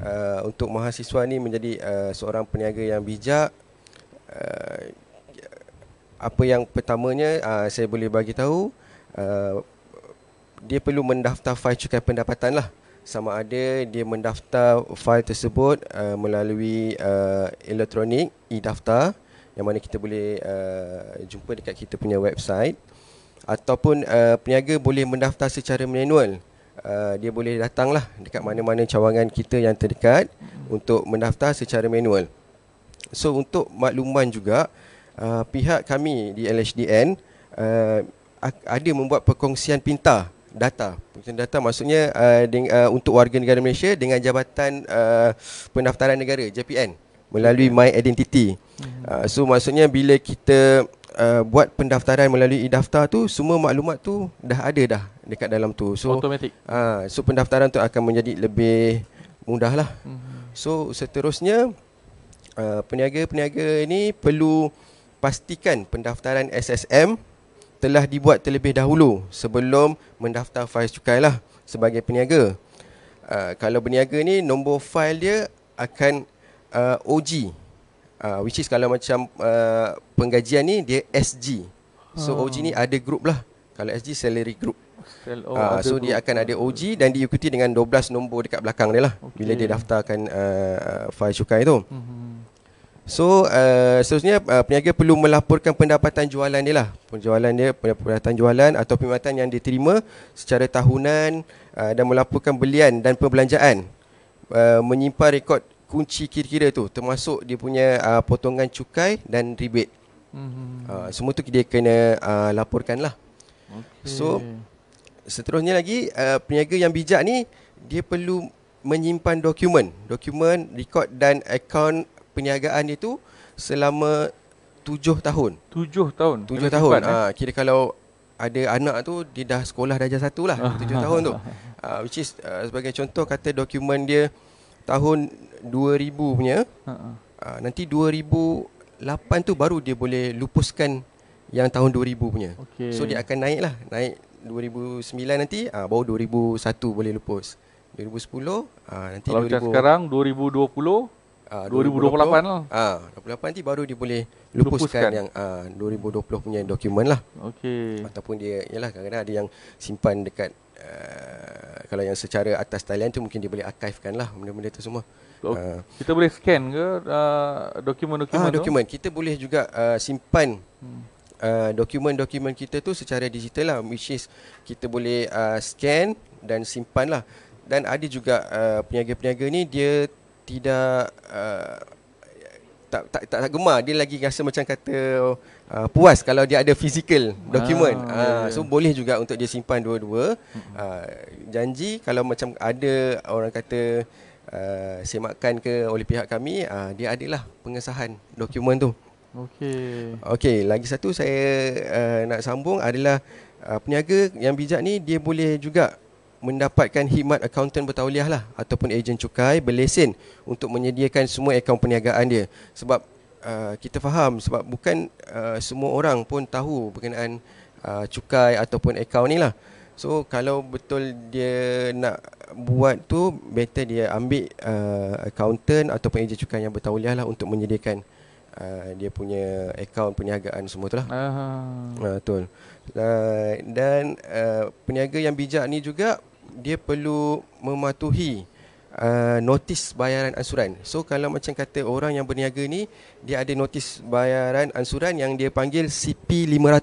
uh, untuk mahasiswa ni menjadi uh, seorang peniaga yang bijak uh, apa yang pertamanya uh, saya boleh bagi tahu uh, dia perlu mendaftar fail cukai pendapatan lah sama ada dia mendaftar fail tersebut uh, melalui uh, elektronik e-daftar yang mana kita boleh uh, jumpa dekat kita punya website ataupun uh, peniaga boleh mendaftar secara manual Uh, dia boleh datanglah dekat mana-mana cawangan kita yang terdekat untuk mendaftar secara manual. So untuk makluman juga uh, pihak kami di LHDN uh, ada membuat perkongsian pintar data. Perkongsian data maksudnya uh, uh, untuk warga negara Malaysia dengan Jabatan uh, Pendaftaran Negara JPN melalui my identity. Uh, so maksudnya bila kita uh, buat pendaftaran melalui e-daftar tu semua maklumat tu dah ada dah dekat dalam tu. So automatic. Uh, so pendaftaran tu akan menjadi lebih mudah lah. Hmm. So seterusnya uh, peniaga-peniaga ini perlu pastikan pendaftaran SSM telah dibuat terlebih dahulu sebelum mendaftar faiz cukai lah sebagai peniaga. Uh, kalau peniaga ni nombor fail dia akan uh, OG uh, which is kalau macam uh, penggajian ni dia SG. So oh. Ah. OG ni ada group lah. Kalau SG salary group. Uh, oh, uh, so dia akan ada OG dan diikuti dengan 12 nombor dekat belakang dia lah okay. bila dia daftarkan uh, uh fail cukai tu. Mhm. So uh, seterusnya uh, peniaga perlu melaporkan pendapatan jualan dia lah. Penjualan dia, pendapatan jualan atau perkhidmatan yang diterima secara tahunan uh, dan melaporkan belian dan perbelanjaan. Uh, menyimpan rekod uh, kunci kira-kira tu termasuk dia punya uh, potongan cukai dan ribet. Mm-hmm. Uh, semua tu dia kena uh, laporkan lah. Okay. So seterusnya lagi uh, peniaga yang bijak ni dia perlu menyimpan dokumen, dokumen, rekod dan akaun perniagaan dia tu selama tujuh tahun. Tujuh tahun. Tujuh kena tahun. Simpan, uh, eh? ah, kira kalau ada anak tu dia dah sekolah darjah satu lah tujuh tahun tu. Uh, which is uh, sebagai contoh kata dokumen dia tahun 2000 punya uh-huh. nanti 2008 tu baru dia boleh lupuskan yang tahun 2000 punya okay. so dia akan naik lah naik 2009 nanti uh, baru 2001 boleh lupus 2010 nanti kalau 2000, macam sekarang 2020 2028 lah. Ah, 28 nanti baru dia boleh lupuskan, lupuskan. yang ah, 2020 punya dokumen lah. Okey. Ataupun dia ialah kadang-kadang ada yang simpan dekat uh, kalau yang secara atas talian tu mungkin dia boleh archive kan lah benda-benda tu semua. Okay. Uh, kita boleh scan ke ah, dokumen-dokumen uh, uh, tu? dokumen. Kita boleh juga uh, simpan hmm. dokumen-dokumen hmm. uh, kita tu secara digital lah which is kita boleh uh, scan dan simpan lah. Dan ada juga uh, peniaga-peniaga ni dia tidak uh, tak, tak tak tak gemar dia lagi rasa macam kata uh, puas kalau dia ada physical dokumen ah, uh, ya, yeah. so ya. boleh juga untuk dia simpan dua-dua uh, janji kalau macam ada orang kata Eh, semakan ke oleh pihak kami uh, dia adalah pengesahan dokumen tu okey okey lagi satu saya uh, nak sambung adalah uh, peniaga yang bijak ni dia boleh juga mendapatkan khidmat akaunten bertauliah lah ataupun ejen cukai berlesen untuk menyediakan semua akaun perniagaan dia sebab uh, kita faham sebab bukan uh, semua orang pun tahu berkenaan uh, cukai ataupun akaun ni lah So kalau betul dia nak buat tu better dia ambil uh, accountant atau ejen cukai yang bertauliah lah untuk menyediakan uh, dia punya account perniagaan semua tu lah. Ha uh, betul. Uh, dan uh, peniaga yang bijak ni juga dia perlu mematuhi uh, notis bayaran ansuran. So kalau macam kata orang yang berniaga ni dia ada notis bayaran ansuran yang dia panggil CP500. Uh,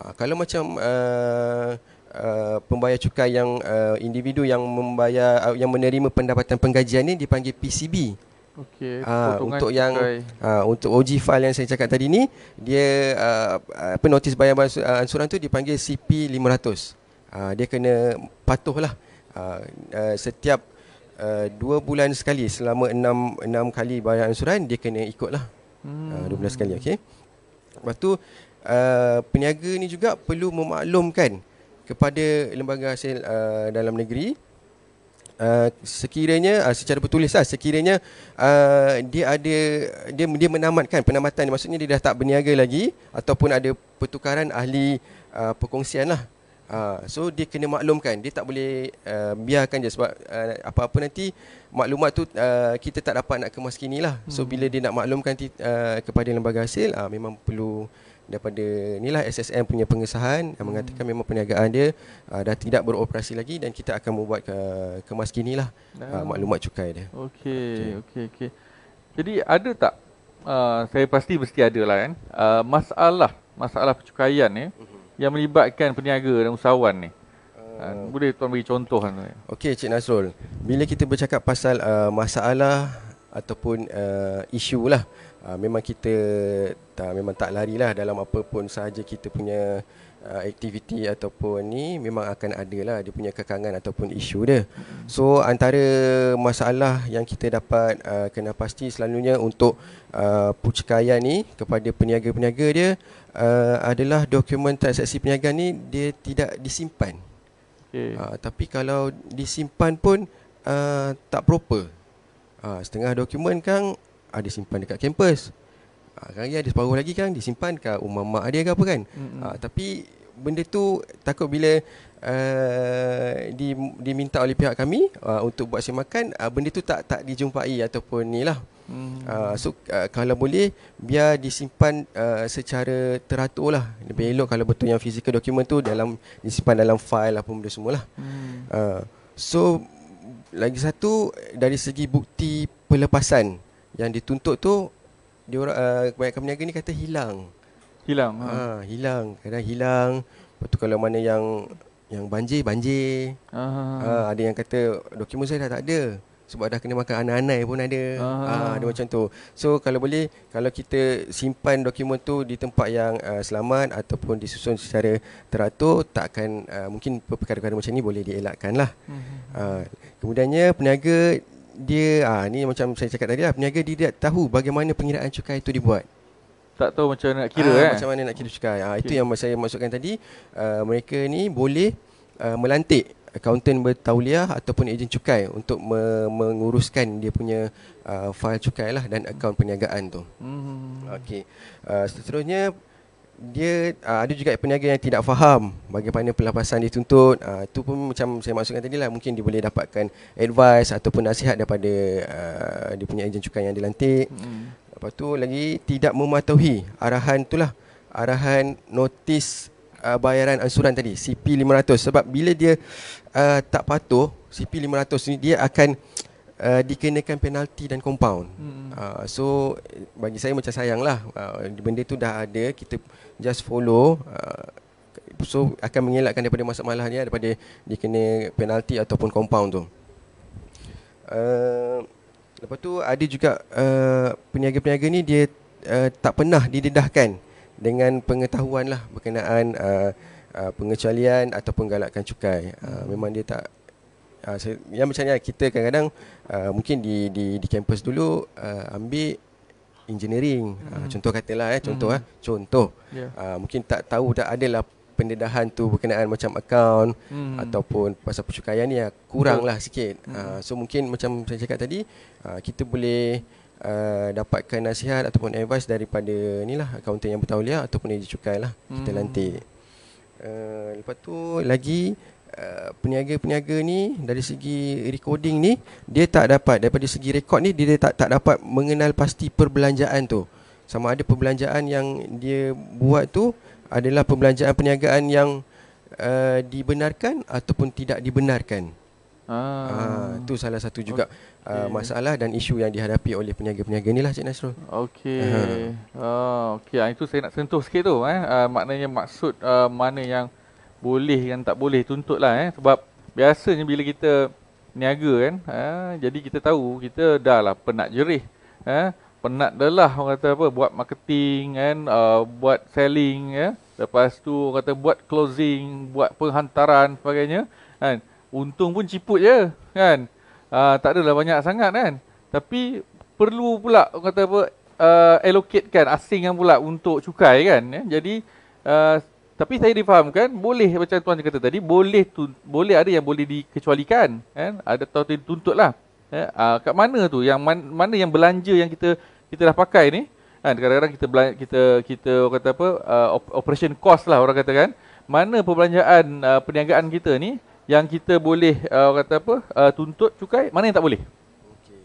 ah, kalau macam uh, uh, pembayar cukai yang uh, individu yang membayar uh, yang menerima pendapatan penggajian ni dipanggil PCB. Okey. Uh, untuk yang Uh, untuk OG file yang saya cakap tadi ni, dia uh, apa notis bayar ansuran tu dipanggil CP500. Uh, dia kena patuhlah uh, uh, setiap uh, dua bulan sekali selama enam, enam kali bayar ansuran dia kena ikutlah hmm. uh, dua bulan sekali hmm. Okay. lepas tu uh, peniaga ni juga perlu memaklumkan kepada lembaga hasil uh, dalam negeri uh, sekiranya uh, secara bertulis lah, sekiranya uh, dia ada dia dia menamatkan penamatan maksudnya dia dah tak berniaga lagi ataupun ada pertukaran ahli uh, perkongsian lah uh, so dia kena maklumkan dia tak boleh uh, biarkan je sebab uh, apa-apa nanti maklumat tu uh, kita tak dapat nak kemas kini lah so hmm. bila dia nak maklumkan uh, kepada lembaga hasil uh, memang perlu daripada inilah SSM punya pengesahan yang mengatakan hmm. memang perniagaan dia uh, dah tidak beroperasi lagi dan kita akan membuat uh, kemas kini lah uh, ah, maklumat cukai dia. Okey, okey, okey. Jadi ada tak, uh, saya pasti mesti ada lah kan, uh, masalah, masalah percukaian ni eh, uh-huh. yang melibatkan peniaga dan usahawan ni? Uh, boleh tuan beri contoh kan? Okey Cik Nasrul, bila kita bercakap pasal uh, masalah ataupun uh, isu lah, uh, memang kita tak, memang tak lari lah dalam apa pun sahaja kita punya uh, aktiviti ataupun ni memang akan ada lah dia punya kekangan ataupun isu dia. So antara masalah yang kita dapat uh, kena pasti selalunya untuk uh, pucukayan ni kepada peniaga-peniaga dia uh, adalah dokumen transaksi peniaga ni dia tidak disimpan. Okay. Uh, tapi kalau disimpan pun uh, tak proper. Uh, setengah dokumen kan ada ah, simpan dekat kampus. Ah, sekarang ada separuh lagi kan disimpan kat rumah mak dia ke apa kan. Mm-hmm. Ha, tapi benda tu takut bila uh, di, diminta oleh pihak kami uh, untuk buat semakan uh, benda tu tak tak dijumpai ataupun ni lah. Mm-hmm. Uh, so uh, kalau boleh biar disimpan uh, secara teratur lah. Lebih mm. elok kalau betul yang fizikal dokumen tu dalam disimpan dalam fail lah, apa benda semua hmm Uh, so lagi satu dari segi bukti pelepasan yang dituntut tu dia orang uh, kebanyakan peniaga ni kata hilang. Hilang. Ha, ha hilang. Kadang hilang. Lepas tu kalau mana yang yang banjir, banjir. Ah, ha, ha, ah, ada yang kata dokumen saya dah tak ada. Sebab dah kena makan anak-anak pun ada. Ha, ha. ada macam tu. So kalau boleh, kalau kita simpan dokumen tu di tempat yang uh, selamat ataupun disusun secara teratur, takkan uh, mungkin perkara-perkara macam ni boleh dielakkan lah. Ha, kemudiannya, peniaga dia ah ni macam saya cakap tadi lah peniaga dia, dia tahu bagaimana pengiraan cukai itu dibuat. Tak tahu macam mana nak kira ah, eh. Macam mana nak kira cukai. Ah okay. itu yang saya masukkan tadi uh, mereka ni boleh uh, melantik accountant bertauliah ataupun ejen cukai untuk me- menguruskan dia punya uh, ah, fail cukai lah dan akaun perniagaan tu. Mhm. Okey. Uh, seterusnya dia uh, ada juga peniaga yang tidak faham bagaimana pelepasan dituntut uh, ah, tu pun macam saya maksudkan tadi lah mungkin dia boleh dapatkan advice ataupun nasihat daripada uh, dia punya ejen cukai yang dilantik hmm. lepas tu lagi tidak mematuhi arahan itulah arahan notis uh, bayaran ansuran tadi CP500 sebab bila dia uh, tak patuh CP500 ni dia akan Uh, dikenakan penalti dan compound. Hmm. Uh, so bagi saya macam sayanglah uh, benda tu dah ada kita just follow uh, so akan mengelakkan daripada masuk malah dia daripada dia kena penalti ataupun compound tu uh, lepas tu ada juga uh, peniaga-peniaga ni dia uh, tak pernah didedahkan dengan pengetahuan lah berkenaan uh, uh, pengecualian ataupun galakkan cukai uh, memang dia tak uh, yang macam ni lah, kita kadang-kadang uh, mungkin di di di kampus dulu uh, ambil engineering. Mm. Uh, contoh katalah eh, contoh mm. eh, contoh. Yeah. Ya. Uh, mungkin tak tahu dah ada lah pendedahan tu berkenaan macam account mm. ataupun pasal percukaian ni ya, kuranglah sikit. Mm. Uh, so mungkin macam saya cakap tadi, uh, kita boleh Uh, dapatkan nasihat ataupun advice daripada inilah accountant yang bertauliah ataupun ejen cukai lah kita hmm. lantik. Uh, lepas tu lagi Uh, peniaga-peniaga ni dari segi recording ni dia tak dapat daripada segi rekod ni dia tak tak dapat mengenal pasti perbelanjaan tu sama ada perbelanjaan yang dia buat tu adalah perbelanjaan perniagaan yang uh, dibenarkan ataupun tidak dibenarkan. Ah uh, tu salah satu juga okay. uh, masalah dan isu yang dihadapi oleh peniaga-peniaga lah Cik Nasrul. Okey. uh-huh. oh, okey, ah, itu saya nak sentuh sikit tu eh. Uh, maknanya maksud uh, mana yang boleh kan tak boleh tuntut lah eh. Sebab biasanya bila kita niaga kan, eh, jadi kita tahu kita dah lah penat jerih. Eh, penat dah lah orang kata apa, buat marketing kan, uh, buat selling ya. Eh. Lepas tu orang kata buat closing, buat penghantaran sebagainya. Kan. Untung pun ciput je kan. Uh, tak adalah banyak sangat kan. Tapi perlu pula orang kata apa, uh, allocate kan, asingkan pula untuk cukai kan. Eh. Jadi uh, tapi saya difahamkan boleh macam tuan kata tadi boleh tu, boleh ada yang boleh dikecualikan kan ada atau dituntutlah. Ya, uh, eh? ah, kat mana tu yang man, mana yang belanja yang kita kita dah pakai ni kan kadang-kadang kita belanja, kita kita orang kata apa uh, operation cost lah orang kata kan mana perbelanjaan uh, perniagaan kita ni yang kita boleh uh, kata apa uh, tuntut cukai mana yang tak boleh okey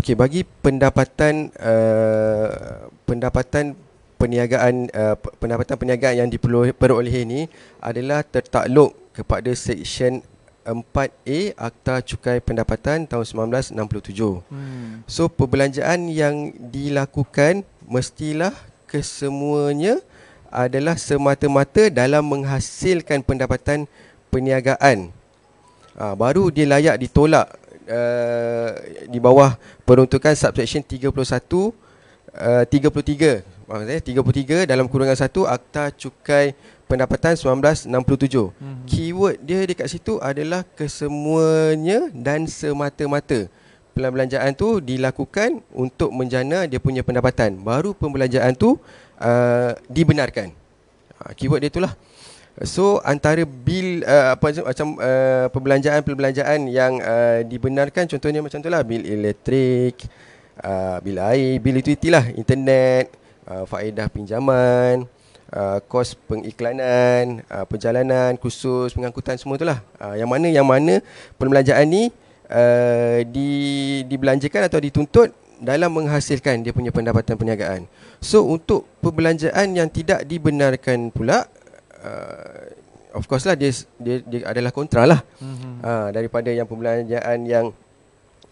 okey bagi pendapatan uh, pendapatan perniagaan uh, pendapatan perniagaan yang diperoleh ini adalah tertakluk kepada section 4A Akta Cukai Pendapatan tahun 1967. Hmm. So perbelanjaan yang dilakukan mestilah kesemuanya adalah semata-mata dalam menghasilkan pendapatan perniagaan. Ha, baru dia layak ditolak uh, di bawah peruntukan subsection 31 uh, 33 maksudnya 33 dalam kurungan 1 akta cukai pendapatan 1967. Hmm. Keyword dia dekat situ adalah kesemuanya dan semata-mata pembelanjaan tu dilakukan untuk menjana dia punya pendapatan. Baru pembelanjaan tu uh, dibenarkan. Ha, keyword dia itulah. So antara bil uh, apa macam uh, pembelanjaan-pembelanjaan yang uh, dibenarkan contohnya macam itulah bil elektrik, uh, bil air, bil utility lah, internet, uh, faedah pinjaman, uh, kos pengiklanan, uh, perjalanan, khusus pengangkutan semua itulah. Uh, yang mana yang mana pembelanjaan ni uh, di dibelanjakan atau dituntut dalam menghasilkan dia punya pendapatan perniagaan. So untuk perbelanjaan yang tidak dibenarkan pula uh, of course lah dia, dia dia adalah kontra lah. Mm-hmm. Uh, daripada yang pembelanjaan yang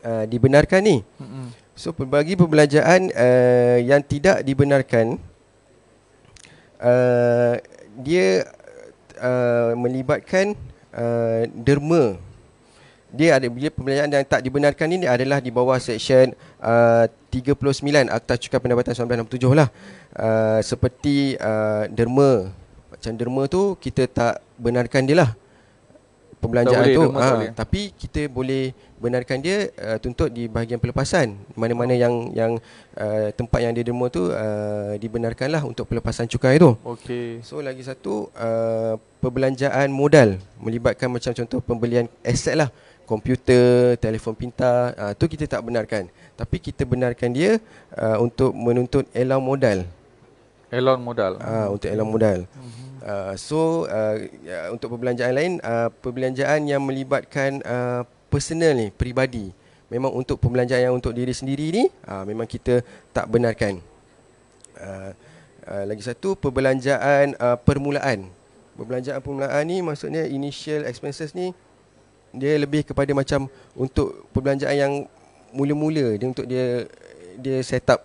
uh, dibenarkan ni. Mm-hmm. So bagi pembelajaran uh, yang tidak dibenarkan uh, dia uh, melibatkan uh, derma. Dia ada dia pembelajaran yang tak dibenarkan ini adalah di bawah section uh, 39 Akta Cukai Pendapatan 1967 lah. Uh, seperti uh, derma. Macam derma tu kita tak benarkan dia lah. Pembelanjaan tu. Ha, tapi kita boleh benarkan dia uh, tuntut di bahagian pelepasan mana-mana yang yang uh, tempat yang dia demo tu uh, dibenarkanlah untuk pelepasan cukai tu. Okey. So lagi satu uh, perbelanjaan modal melibatkan macam contoh pembelian aset lah komputer, telefon pintar, uh, tu kita tak benarkan. Tapi kita benarkan dia uh, untuk menuntut elaun modal. Elaun modal. Ah uh, untuk elaun modal. Mhm. Uh, so uh, ya, untuk perbelanjaan lain uh, perbelanjaan yang melibatkan uh, personal ni, peribadi. Memang untuk pembelanjaan yang untuk diri sendiri ni, uh, memang kita tak benarkan. Uh, uh, lagi satu, perbelanjaan uh, permulaan. Perbelanjaan permulaan ni maksudnya initial expenses ni, dia lebih kepada macam untuk perbelanjaan yang mula-mula dia untuk dia dia set up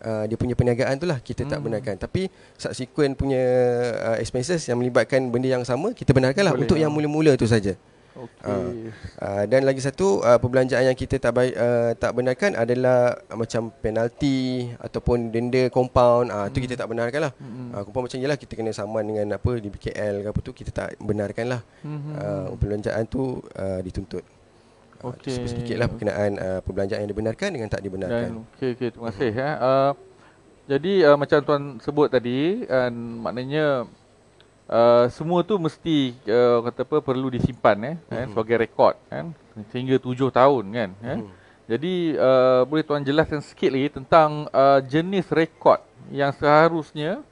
uh, dia punya perniagaan tu lah kita hmm. tak benarkan tapi subsequent punya uh, expenses yang melibatkan benda yang sama kita benarkan lah untuk ya. yang mula-mula tu saja Okay. Uh, ah. uh, ah, dan lagi satu uh, perbelanjaan yang kita tak baik, uh, tak benarkan adalah uh, macam penalti ataupun denda compound uh, mm. tu kita hmm. tak benarkan lah. Mm-hmm. Uh, compound macam ni lah kita kena saman dengan apa di BKL ke apa tu kita tak benarkan lah mm-hmm. uh, perbelanjaan tu uh, dituntut. Okay. Uh, sedikit lah perkenaan uh, perbelanjaan yang dibenarkan dengan tak dibenarkan. Okey, okay. terima kasih. Mm-hmm. Eh. Uh, jadi uh, macam tuan sebut tadi, uh, maknanya uh, semua tu mesti uh, kata apa perlu disimpan eh, mm-hmm. eh mhm. sebagai rekod kan sehingga tujuh tahun kan mm-hmm. eh. Mhm. jadi uh, boleh tuan jelaskan sikit lagi tentang uh, jenis rekod yang seharusnya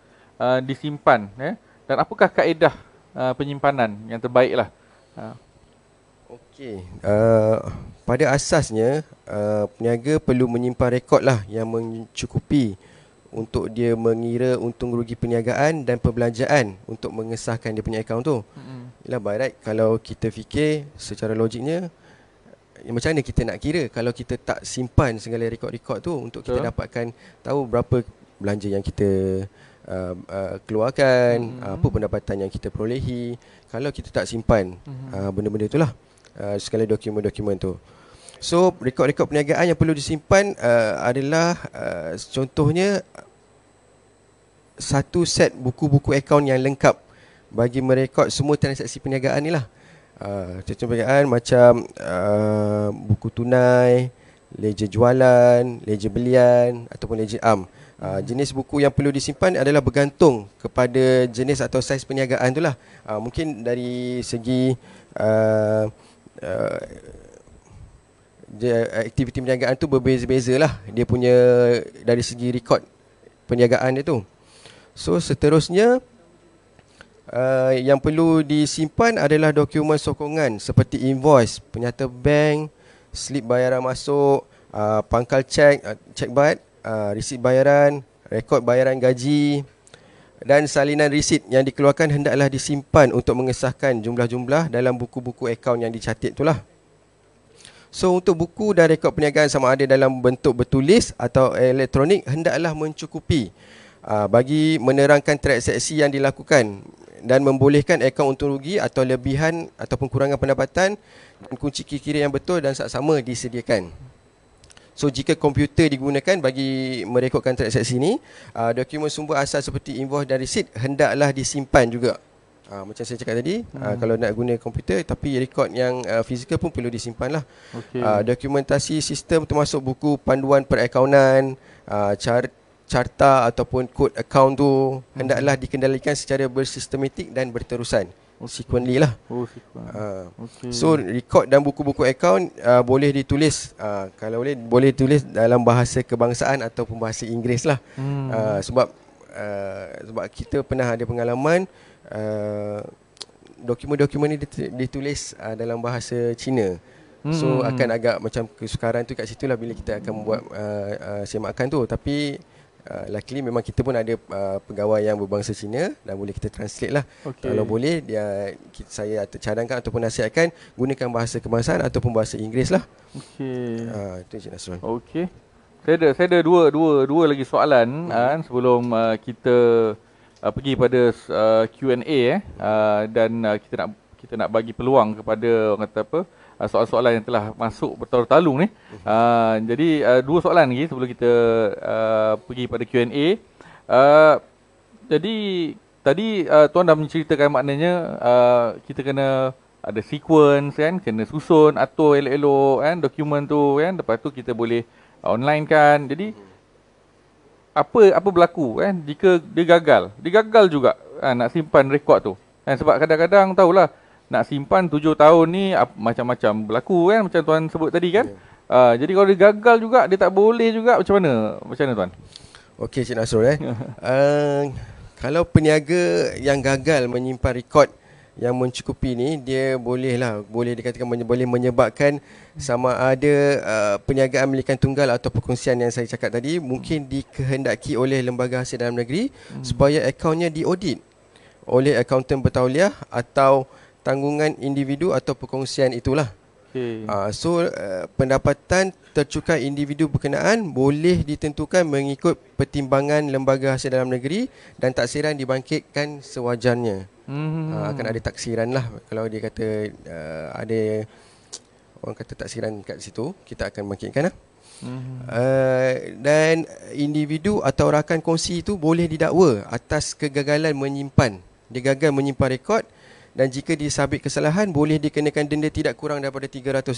uh, disimpan eh dan apakah kaedah uh, penyimpanan yang terbaiklah uh. okey uh, pada asasnya uh, peniaga perlu menyimpan rekod lah yang mencukupi untuk dia mengira untung rugi perniagaan dan perbelanjaan untuk mengesahkan dia punya akaun tu. Mm-hmm. Yalah right kalau kita fikir secara logiknya ya, macam mana kita nak kira kalau kita tak simpan segala rekod-rekod tu untuk kita yeah. dapatkan tahu berapa belanja yang kita uh, uh, keluarkan, mm-hmm. apa pendapatan yang kita perolehi kalau kita tak simpan mm-hmm. uh, benda-benda itulah uh, segala dokumen-dokumen tu. So rekod-rekod perniagaan yang perlu disimpan uh, adalah uh, contohnya satu set buku-buku akaun yang lengkap bagi merekod semua transaksi perniagaan ni lah. Uh, perniagaan macam uh, buku tunai, leja jualan, leja belian ataupun leja am. Uh, jenis buku yang perlu disimpan adalah bergantung kepada jenis atau saiz perniagaan tu lah. Uh, mungkin dari segi uh, uh aktiviti perniagaan tu berbeza-beza lah dia punya dari segi rekod perniagaan dia tu so seterusnya uh, yang perlu disimpan adalah dokumen sokongan seperti invoice penyata bank slip bayaran masuk uh, pangkal cek uh, cek bad uh, resit bayaran rekod bayaran gaji dan salinan resit yang dikeluarkan hendaklah disimpan untuk mengesahkan jumlah-jumlah dalam buku-buku akaun yang dicatat itulah. So untuk buku dan rekod perniagaan sama ada dalam bentuk bertulis atau elektronik hendaklah mencukupi uh, bagi menerangkan transaksi yang dilakukan dan membolehkan akaun untuk rugi atau lebihan ataupun kurangan pendapatan dan kunci kiri-kiri yang betul dan sama disediakan. So jika komputer digunakan bagi merekodkan transaksi ini, uh, ah, dokumen sumber asal seperti invoice dan receipt hendaklah disimpan juga. Uh, macam saya cakap tadi, ah, hmm. uh, kalau nak guna komputer tapi rekod yang uh, fizikal pun perlu disimpan lah. Okay. Uh, dokumentasi sistem termasuk buku panduan perakaunan, uh, chart carta ataupun kod akaun tu hmm. hendaklah dikendalikan secara bersistematik dan berterusan. Okay. Sequently lah. Oh, sequen. uh, okay. So, rekod dan buku-buku akaun uh, boleh ditulis. Uh, kalau boleh, boleh tulis dalam bahasa kebangsaan ataupun bahasa Inggeris lah. Hmm. Uh, sebab, uh, sebab kita pernah ada pengalaman Uh, dokumen-dokumen ni ditulis uh, dalam bahasa Cina. So hmm. akan agak macam kesukaran tu kat situ lah bila kita akan buat uh, uh, semakan tu. Tapi uh, luckily memang kita pun ada uh, pegawai yang berbangsa Cina dan boleh kita translate lah. Okay. Kalau boleh dia kita, saya cadangkan ataupun nasihatkan gunakan bahasa kemasan ataupun bahasa Inggeris lah. Okay. Uh, ah, itu Encik Nasrul. Okay. Saya ada, saya ada dua, dua, dua lagi soalan hmm. uh, sebelum uh, kita uh, pergi pada uh, Q&A eh uh, dan uh, kita nak kita nak bagi peluang kepada orang kata apa uh, soalan-soalan yang telah masuk bertalung ni. Uh, jadi uh, dua soalan lagi sebelum kita uh, pergi pada Q&A. Uh, jadi tadi uh, tuan dah menceritakan maknanya uh, kita kena ada sequence kan kena susun atur elok-elok kan dokumen tu kan lepas tu kita boleh online kan. Jadi hmm apa apa berlaku eh jika dia gagal dia gagal juga kan, nak simpan rekod tu kan sebab kadang-kadang tahulah nak simpan tujuh tahun ni macam-macam berlaku kan macam tuan sebut tadi kan yeah. Ya. uh, jadi kalau dia gagal juga dia tak boleh juga macam mana macam mana tuan okey cik Nasrul eh uh, kalau peniaga yang gagal menyimpan rekod yang mencukupi ni dia bolehlah boleh dikatakan boleh menyebabkan sama ada uh, perniagaan milikan tunggal atau perkongsian yang saya cakap tadi mungkin dikehendaki oleh lembaga hasil dalam negeri hmm. supaya akaunnya diaudit oleh akaunten bertauliah atau tanggungan individu atau perkongsian itulah. Okay. Uh, ah, so uh, pendapatan tercukai individu berkenaan boleh ditentukan mengikut pertimbangan lembaga hasil dalam negeri dan taksiran dibangkitkan sewajarnya. Hmm. Uh, akan ada taksiran lah kalau dia kata uh, ada orang kata taksiran kat situ kita akan bangkitkan lah. Uh, dan individu atau rakan kongsi itu boleh didakwa atas kegagalan menyimpan dia gagal menyimpan rekod dan jika disabit kesalahan boleh dikenakan denda tidak kurang daripada RM300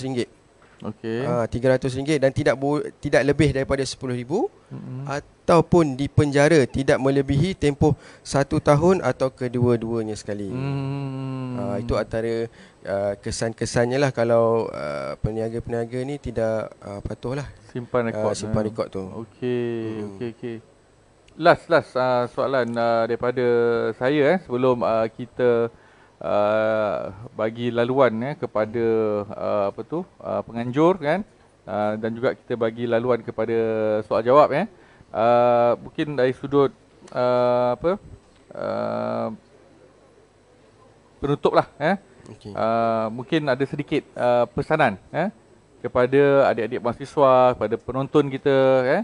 Okay. Ah, RM300 ringgit dan tidak bu- tidak lebih daripada RM10,000 mm-hmm. ataupun dipenjara tidak melebihi tempoh satu tahun atau kedua-duanya sekali. Mm. Uh, itu antara uh, kesan-kesannya lah kalau uh, peniaga-peniaga ni tidak uh, patuh lah. Simpan rekod. Uh, simpan eh. rekod tu. Okey, mm. okey, okey. Last, last uh, soalan uh, daripada saya eh, sebelum uh, kita... Uh, bagi laluan ya kepada uh, apa tu uh, penganjur kan uh, dan juga kita bagi laluan kepada soal jawab ya uh, mungkin dari sudut uh, apa uh, penutup lah ya okay. uh, mungkin ada sedikit uh, pesanan ya kepada adik-adik mahasiswa kepada penonton kita ya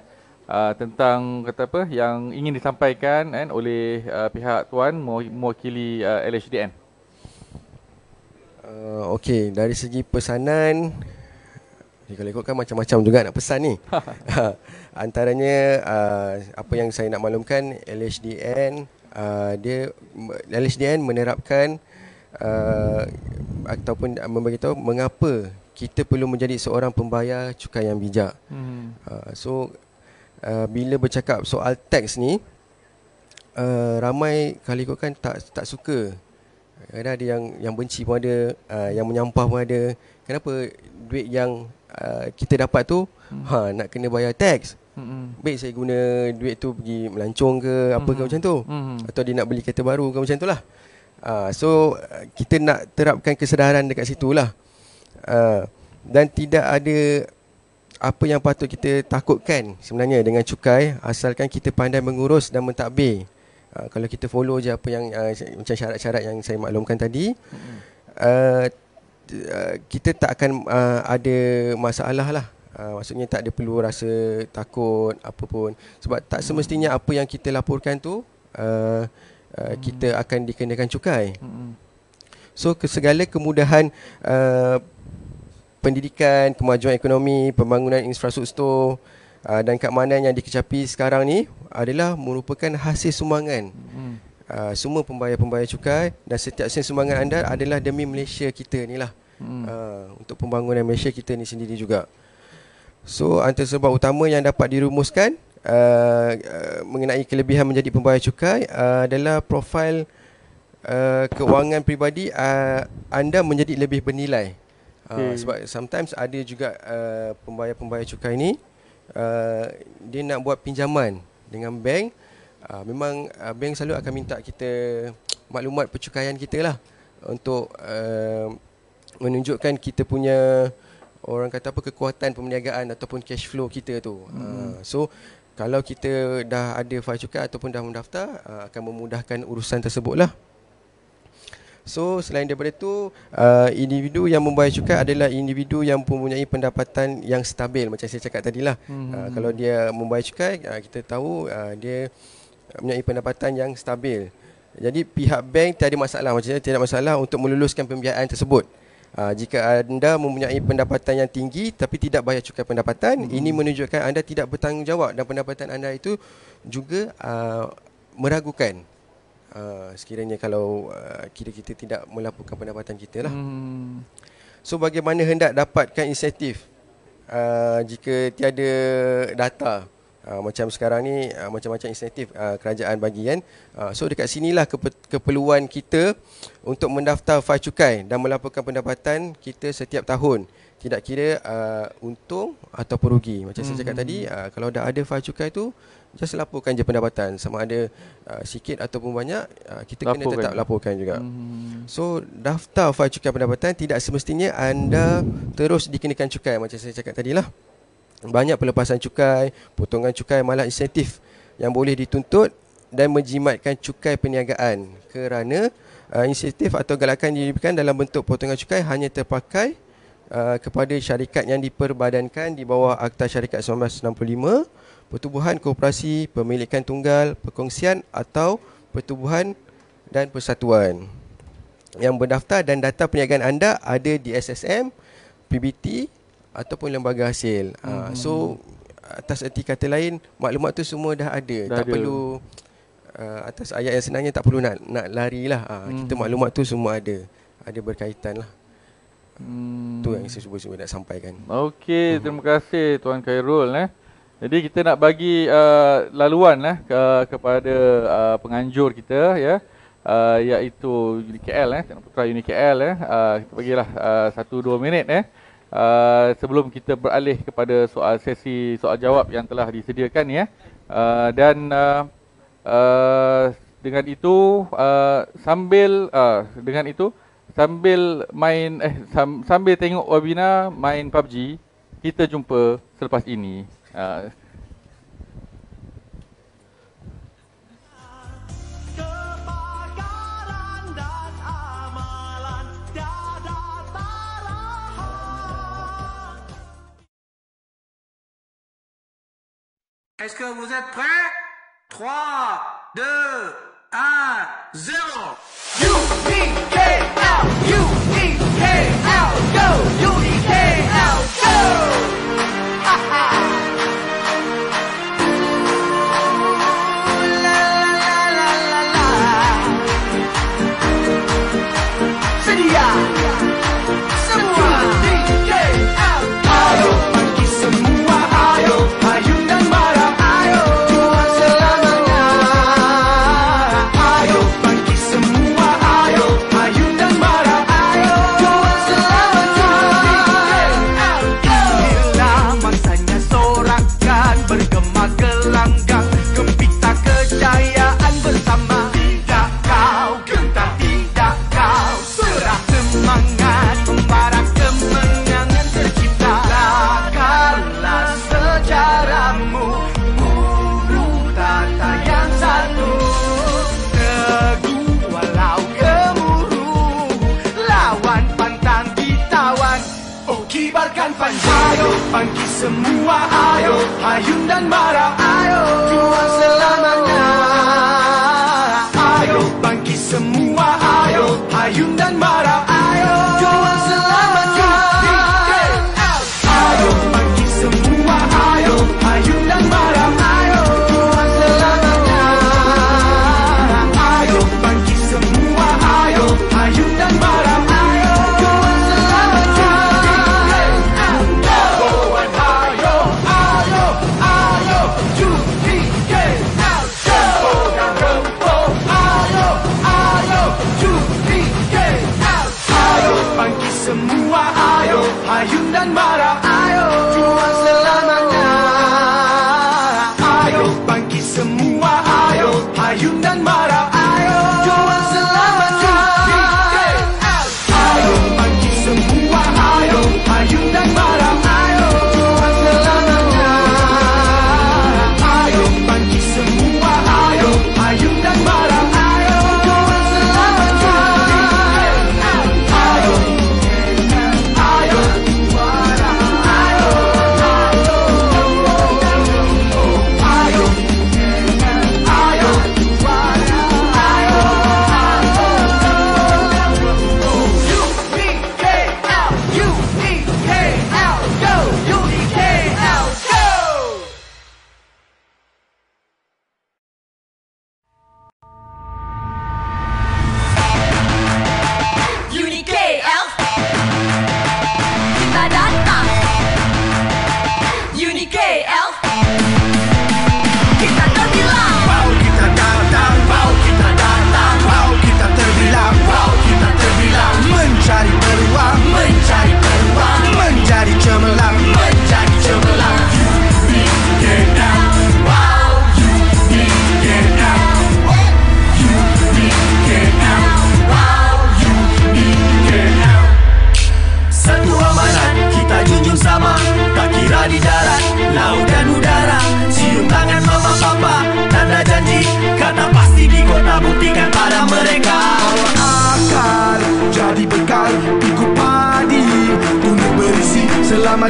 Uh, tentang kata apa yang ingin disampaikan eh, oleh uh, pihak tuan mewakili uh, LHDN. Uh, Okey, dari segi pesanan kalau kan macam-macam juga nak pesan ni. Uh, antaranya uh, apa yang saya nak maklumkan LHDN uh, dia LHDN menerapkan uh, ataupun memberi tahu mengapa kita perlu menjadi seorang pembayar cukai yang bijak. Hmm. Uh, so uh, bila bercakap soal teks ni uh, ramai kalau kan tak tak suka kadang eh, ada yang yang benci pun ada uh, yang menyampah pun ada kenapa duit yang uh, kita dapat tu hmm. ha nak kena bayar tax hmm baik saya guna duit tu pergi melancong ke hmm. apa ke macam tu hmm. atau dia nak beli kereta baru ke macam itulah uh, so uh, kita nak terapkan kesedaran dekat situlah uh, ha, dan tidak ada apa yang patut kita takutkan sebenarnya dengan cukai asalkan kita pandai mengurus dan mentadbir Ah, kalau kita follow je apa yang uh, macam syarat-syarat yang saya maklumkan tadi uh, kita tak akan uh, ada masalah lah uh, maksudnya tak ada perlu rasa takut apa pun sebab tak semestinya apa yang kita laporkan tu uh, uh, kita hmm. akan dikenakan cukai hmm. so segala kemudahan uh, pendidikan kemajuan ekonomi pembangunan infrastruktur uh, dan keamanan yang dikecapi sekarang ni adalah merupakan hasil sumbangan hmm. uh, semua pembayar-pembayar cukai dan setiap sen sumbangan anda adalah demi Malaysia kita ni lah hmm. uh, untuk pembangunan Malaysia kita ni sendiri juga. So antara sebab utama yang dapat dirumuskan uh, mengenai kelebihan menjadi pembayar cukai uh, adalah profil uh, keuangan peribadi uh, anda menjadi lebih bernilai. Uh, hmm. Sebab sometimes ada juga uh, pembayar-pembayar cukai ni uh, dia nak buat pinjaman dengan bank uh, memang uh, bank selalu akan minta kita maklumat percukaian kita lah untuk uh, menunjukkan kita punya orang kata apa kekuatan perniagaan ataupun cash flow kita tu. Uh, hmm. Uh, so kalau kita dah ada fail cukai ataupun dah mendaftar uh, akan memudahkan urusan tersebut lah So selain daripada itu uh, individu yang membayar cukai adalah individu yang mempunyai pendapatan yang stabil macam saya cakap tadi lah. Mm-hmm. Uh, kalau dia membayar cukai uh, kita tahu uh, dia mempunyai pendapatan yang stabil. Jadi pihak bank tiada masalah macam saya tiada masalah untuk meluluskan pembiayaan tersebut. Uh, jika anda mempunyai pendapatan yang tinggi tapi tidak bayar cukai pendapatan mm-hmm. ini menunjukkan anda tidak bertanggungjawab dan pendapatan anda itu juga uh, meragukan. Eh, sekiranya kalau uh, kira kita tidak melaporkan pendapatan kita lah. Hmm. So bagaimana hendak dapatkan insentif uh, jika tiada data uh, macam sekarang ni uh, macam-macam insentif uh, kerajaan bagi kan. Uh, so dekat sinilah kepe- keperluan kita untuk mendaftar fai cukai dan melaporkan pendapatan kita setiap tahun. Tidak kira uh, untung atau perugi Macam hmm. saya cakap hmm. tadi uh, kalau dah ada fai cukai tu just laporkan je pendapatan sama ada uh, sikit ataupun banyak uh, kita laporkan. kena tetap laporkan juga. Hmm. So daftar fail cukai pendapatan tidak semestinya anda terus dikenakan cukai macam saya cakap tadi lah Banyak pelepasan cukai, potongan cukai, malah insentif yang boleh dituntut dan menjimatkan cukai perniagaan kerana uh, insentif atau galakan diberikan dalam bentuk potongan cukai hanya terpakai uh, kepada syarikat yang diperbadankan di bawah Akta Syarikat 1965 pertubuhan koperasi pemilikan tunggal, perkongsian atau pertubuhan dan persatuan. Yang berdaftar dan data perniagaan anda ada di SSM, PBT ataupun lembaga hasil. Ah, hmm. Uh, so atas erti kata lain, maklumat tu semua dah ada. Dah tak ada. perlu uh, atas ayat yang senangnya tak perlu nak nak larilah. Uh, ah, hmm. Kita maklumat tu semua ada. Ada berkaitan lah. Hmm. Tu yang saya cuba-cuba nak sampaikan. Okey, hmm. terima kasih Tuan Khairul. Eh. Jadi kita nak bagi uh, laluan eh, ke, kepada uh, penganjur kita ya uh, iaitu Uni KL eh Tanah Putra Uni KL eh uh, kita bagilah uh, 1 2 minit eh uh, sebelum kita beralih kepada soal sesi soal jawab yang telah disediakan ya uh, dan uh, uh, dengan itu uh, sambil uh, dengan itu sambil main eh sambil tengok webinar main PUBG kita jumpa selepas ini Euh, est-ce que vous êtes prêts 3, 2, 1, 0 U,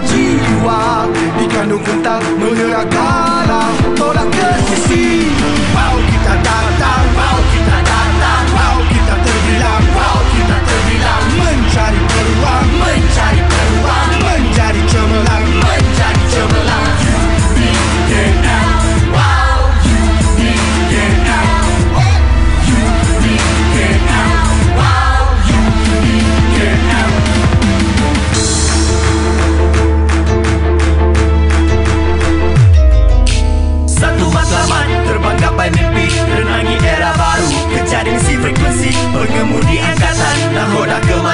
jiwa Dikandung kental menyerah kalah Tolak ke sisi pengemudi angkatan nahoda kemas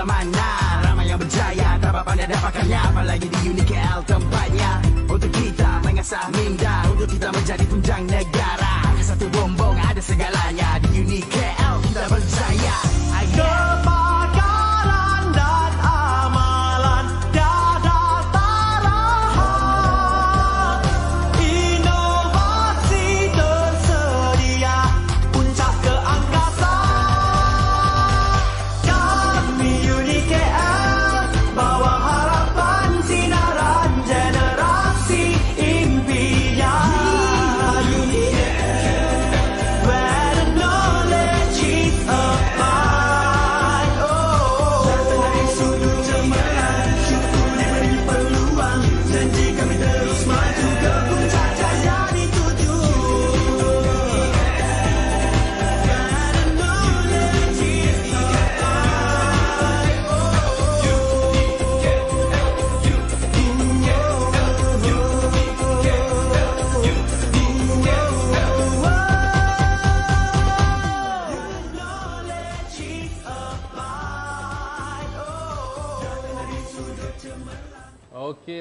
tiga mana Ramai yang berjaya Tanpa pandai dapatkannya Apalagi di UNIKL tempatnya Untuk kita mengasah minda Untuk kita menjadi tunjang negara Satu bombong ada segalanya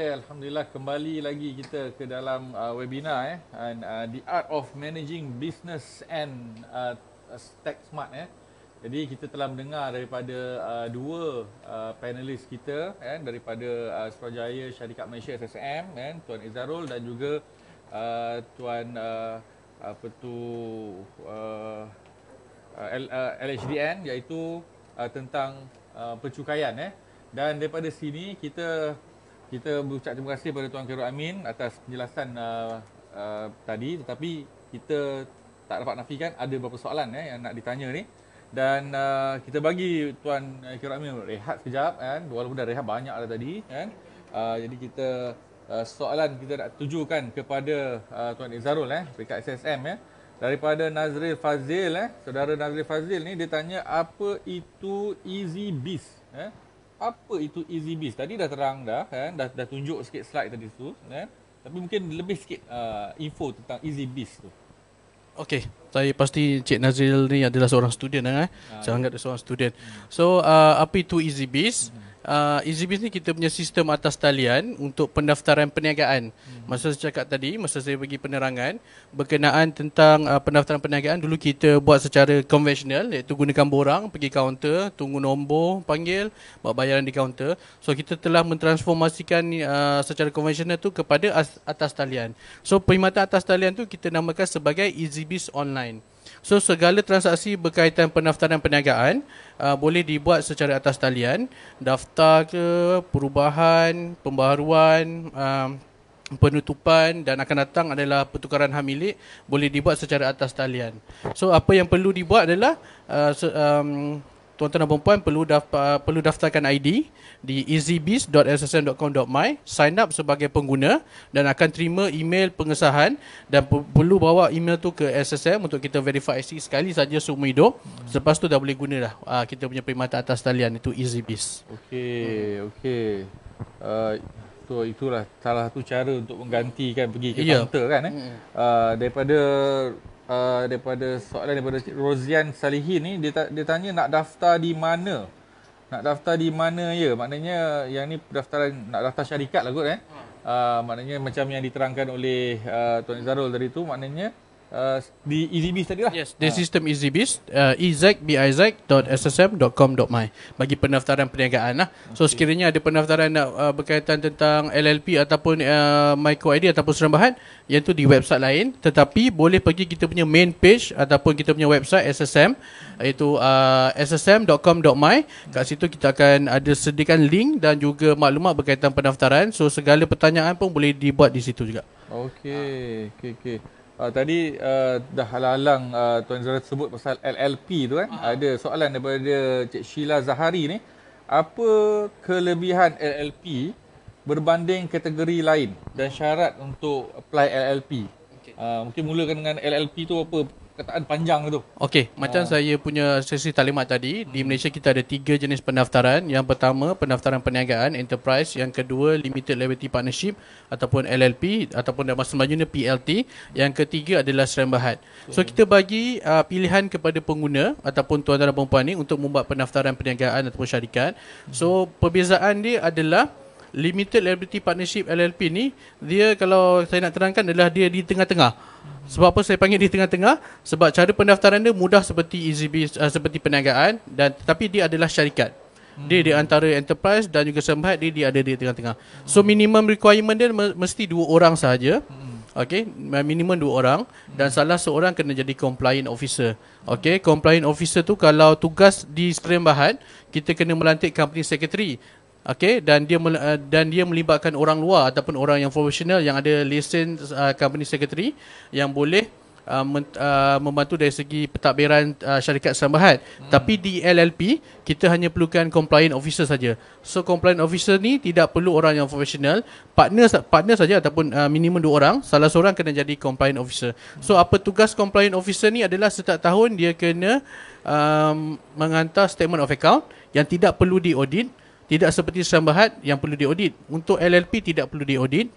alhamdulillah kembali lagi kita ke dalam uh, webinar eh and uh, the art of managing business and uh, tech smart eh jadi kita telah mendengar daripada uh, dua uh, panelis kita eh daripada uh, Suruhanjaya Syarikat Malaysia SSM eh tuan Izarul dan juga uh, tuan uh, apa tu uh, uh, LHDN uh, iaitu uh, tentang uh, pencukaian eh dan daripada sini kita kita berucap terima kasih kepada Tuan Khairul Amin atas penjelasan uh, uh, tadi tetapi kita tak dapat nafikan ada beberapa soalan eh, yang nak ditanya ni dan uh, kita bagi Tuan Khairul Amin rehat sekejap kan walaupun dah rehat banyak dah tadi kan uh, jadi kita uh, soalan kita nak tujukan kepada uh, Tuan Izarul eh dekat SSM eh daripada Nazril Fazil eh saudara Nazril Fazil ni dia tanya apa itu easy Biz. eh apa itu Easy Biz? Tadi dah terang dah kan, dah dah tunjuk sikit slide tadi tu kan. Tapi mungkin lebih sikit uh, info tentang Easy Biz tu. Okey, saya pasti Cik Nazril ni adalah seorang student eh. Ha, saya ya. anggap dia seorang student. So, uh, apa itu EasyBiz? Hmm uh, ah, EasyBiz ni kita punya sistem atas talian untuk pendaftaran perniagaan. Hmm. Masa saya cakap tadi, masa saya bagi penerangan berkenaan tentang uh, pendaftaran perniagaan dulu kita buat secara konvensional iaitu gunakan borang, pergi kaunter, tunggu nombor, panggil, buat bayaran di kaunter. So kita telah mentransformasikan uh, secara konvensional tu kepada atas talian. So perkhidmatan atas talian tu kita namakan sebagai EasyBiz online. So segala transaksi berkaitan pendaftaran perniagaan uh, boleh dibuat secara atas talian, daftar ke, perubahan, pembaharuan, uh, penutupan dan akan datang adalah pertukaran hak milik boleh dibuat secara atas talian. So apa yang perlu dibuat adalah uh, se- um, tuan-tuan dan puan-puan perlu daf- perlu daftarkan ID di easybiz.ssm.com.my sign up sebagai pengguna dan akan terima email pengesahan dan pu- perlu bawa email tu ke SSM untuk kita verify IC sekali saja seumur hidup hmm. selepas tu dah boleh guna dah uh, ah, kita punya perkhidmatan atas talian itu easybiz okey hmm. okey uh, itu itulah salah satu cara untuk menggantikan pergi ke ya. counter yeah. kan eh hmm. uh, daripada Uh, daripada soalan daripada Cik Rozian Salihin ni dia dia tanya nak daftar di mana? Nak daftar di mana ya? Maknanya yang ni pendaftaran nak daftar syarikat lah kot eh. Hmm. Uh, maknanya macam yang diterangkan oleh uh, Tuan Zarul tadi tu maknanya Uh, di EasyBiz tadi lah. Yes, the ha. system EasyBiz, uh, ezbizik.ssm.com.my bagi pendaftaran perniagaan lah. Okay. So sekiranya ada pendaftaran nak uh, berkaitan tentang LLP ataupun uh, micro ID ataupun serambahan yang tu di website lain tetapi boleh pergi kita punya main page ataupun kita punya website SSM iaitu uh, ssm.com.my kat situ kita akan ada sediakan link dan juga maklumat berkaitan pendaftaran so segala pertanyaan pun boleh dibuat di situ juga. Okay, ha. okey okey. Uh, tadi uh, dah halalang uh, Tuan Zara sebut pasal LLP tu kan. Uh-huh. Ada soalan daripada Cik Sheila Zahari ni. Apa kelebihan LLP berbanding kategori lain dan syarat untuk apply LLP? Okay. Uh, mungkin mulakan dengan LLP tu apa perkataan panjang tu. Okey, ah. macam saya punya sesi talimat tadi, hmm. di Malaysia kita ada tiga jenis pendaftaran. Yang pertama, pendaftaran perniagaan, enterprise. Yang kedua, limited liability partnership ataupun LLP ataupun dalam bahasa Melayunya PLT. Yang ketiga adalah Seremban Okay. So, kita bagi uh, pilihan kepada pengguna ataupun tuan-tuan dan puan ni untuk membuat pendaftaran perniagaan ataupun syarikat. Hmm. So, perbezaan dia adalah limited liability partnership LLP ni dia kalau saya nak terangkan adalah dia di tengah-tengah sebab apa saya panggil di tengah-tengah sebab cara pendaftaran dia mudah seperti EZB uh, ah, seperti perniagaan dan tapi dia adalah syarikat dia di hmm. antara enterprise dan juga sembahat dia, dia ada di tengah-tengah so minimum requirement dia mesti dua orang sahaja hmm. Okay, minimum dua orang dan salah seorang kena jadi compliant officer. Okay, compliant officer tu kalau tugas di Seremban kita kena melantik company secretary okay dan dia uh, dan dia melibatkan orang luar ataupun orang yang profesional yang ada lesen uh, company secretary yang boleh uh, men, uh, membantu dari segi pentadbiran uh, syarikat sambahan hmm. tapi di LLP kita hanya perlukan compliance officer saja so compliance officer ni tidak perlu orang yang profesional partner partner saja ataupun uh, minimum dua orang salah seorang kena jadi compliance officer hmm. so apa tugas compliance officer ni adalah setiap tahun dia kena um, menghantar statement of account yang tidak perlu diaudit tidak seperti sembahat yang perlu diaudit. Untuk LLP tidak perlu diaudit,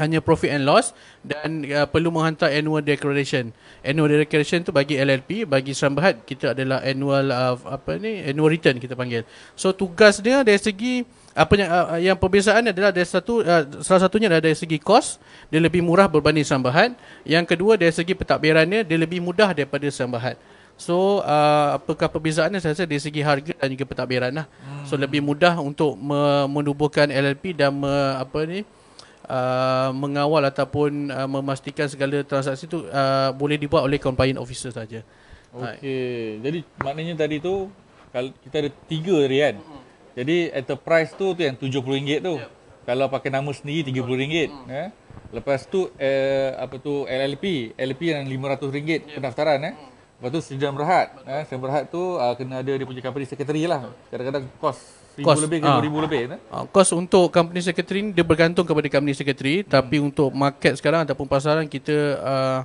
hanya profit and loss dan uh, perlu menghantar annual declaration. Annual declaration tu bagi LLP, bagi sembahat kita adalah annual of, uh, apa ni, annual return kita panggil. So tugas dia dari segi apa uh, yang, uh, uh, yang perbezaan adalah dari satu uh, salah satunya adalah dari segi kos dia lebih murah berbanding sambahan yang kedua dari segi pentadbirannya dia lebih mudah daripada sambahan So uh, apakah perbezaannya saya rasa dari segi harga dan juga pentadbiran lah. Hmm. So lebih mudah untuk me- menubuhkan LLP dan me- apa ni uh, mengawal ataupun uh, memastikan segala transaksi tu uh, boleh dibuat oleh compliant officer saja. Okey. Jadi maknanya tadi tu kita ada tiga tadi kan. Hmm. Jadi enterprise tu tu yang RM70 tu. Yep. Kalau pakai nama sendiri hmm. RM30. Hmm. Ya. Lepas tu eh, apa tu LLP, LLP yang RM500 yep. pendaftaran eh. Hmm. Lepas tu sidang berhad. Eh, sidang berhad tu uh, kena ada dia punya company secretary lah. Kadang-kadang kos RM1,000 lebih ke RM2,000 uh, ah. lebih. Uh, eh. kos ah, untuk company secretary ni dia bergantung kepada company secretary. Hmm. Tapi untuk market sekarang ataupun pasaran kita uh,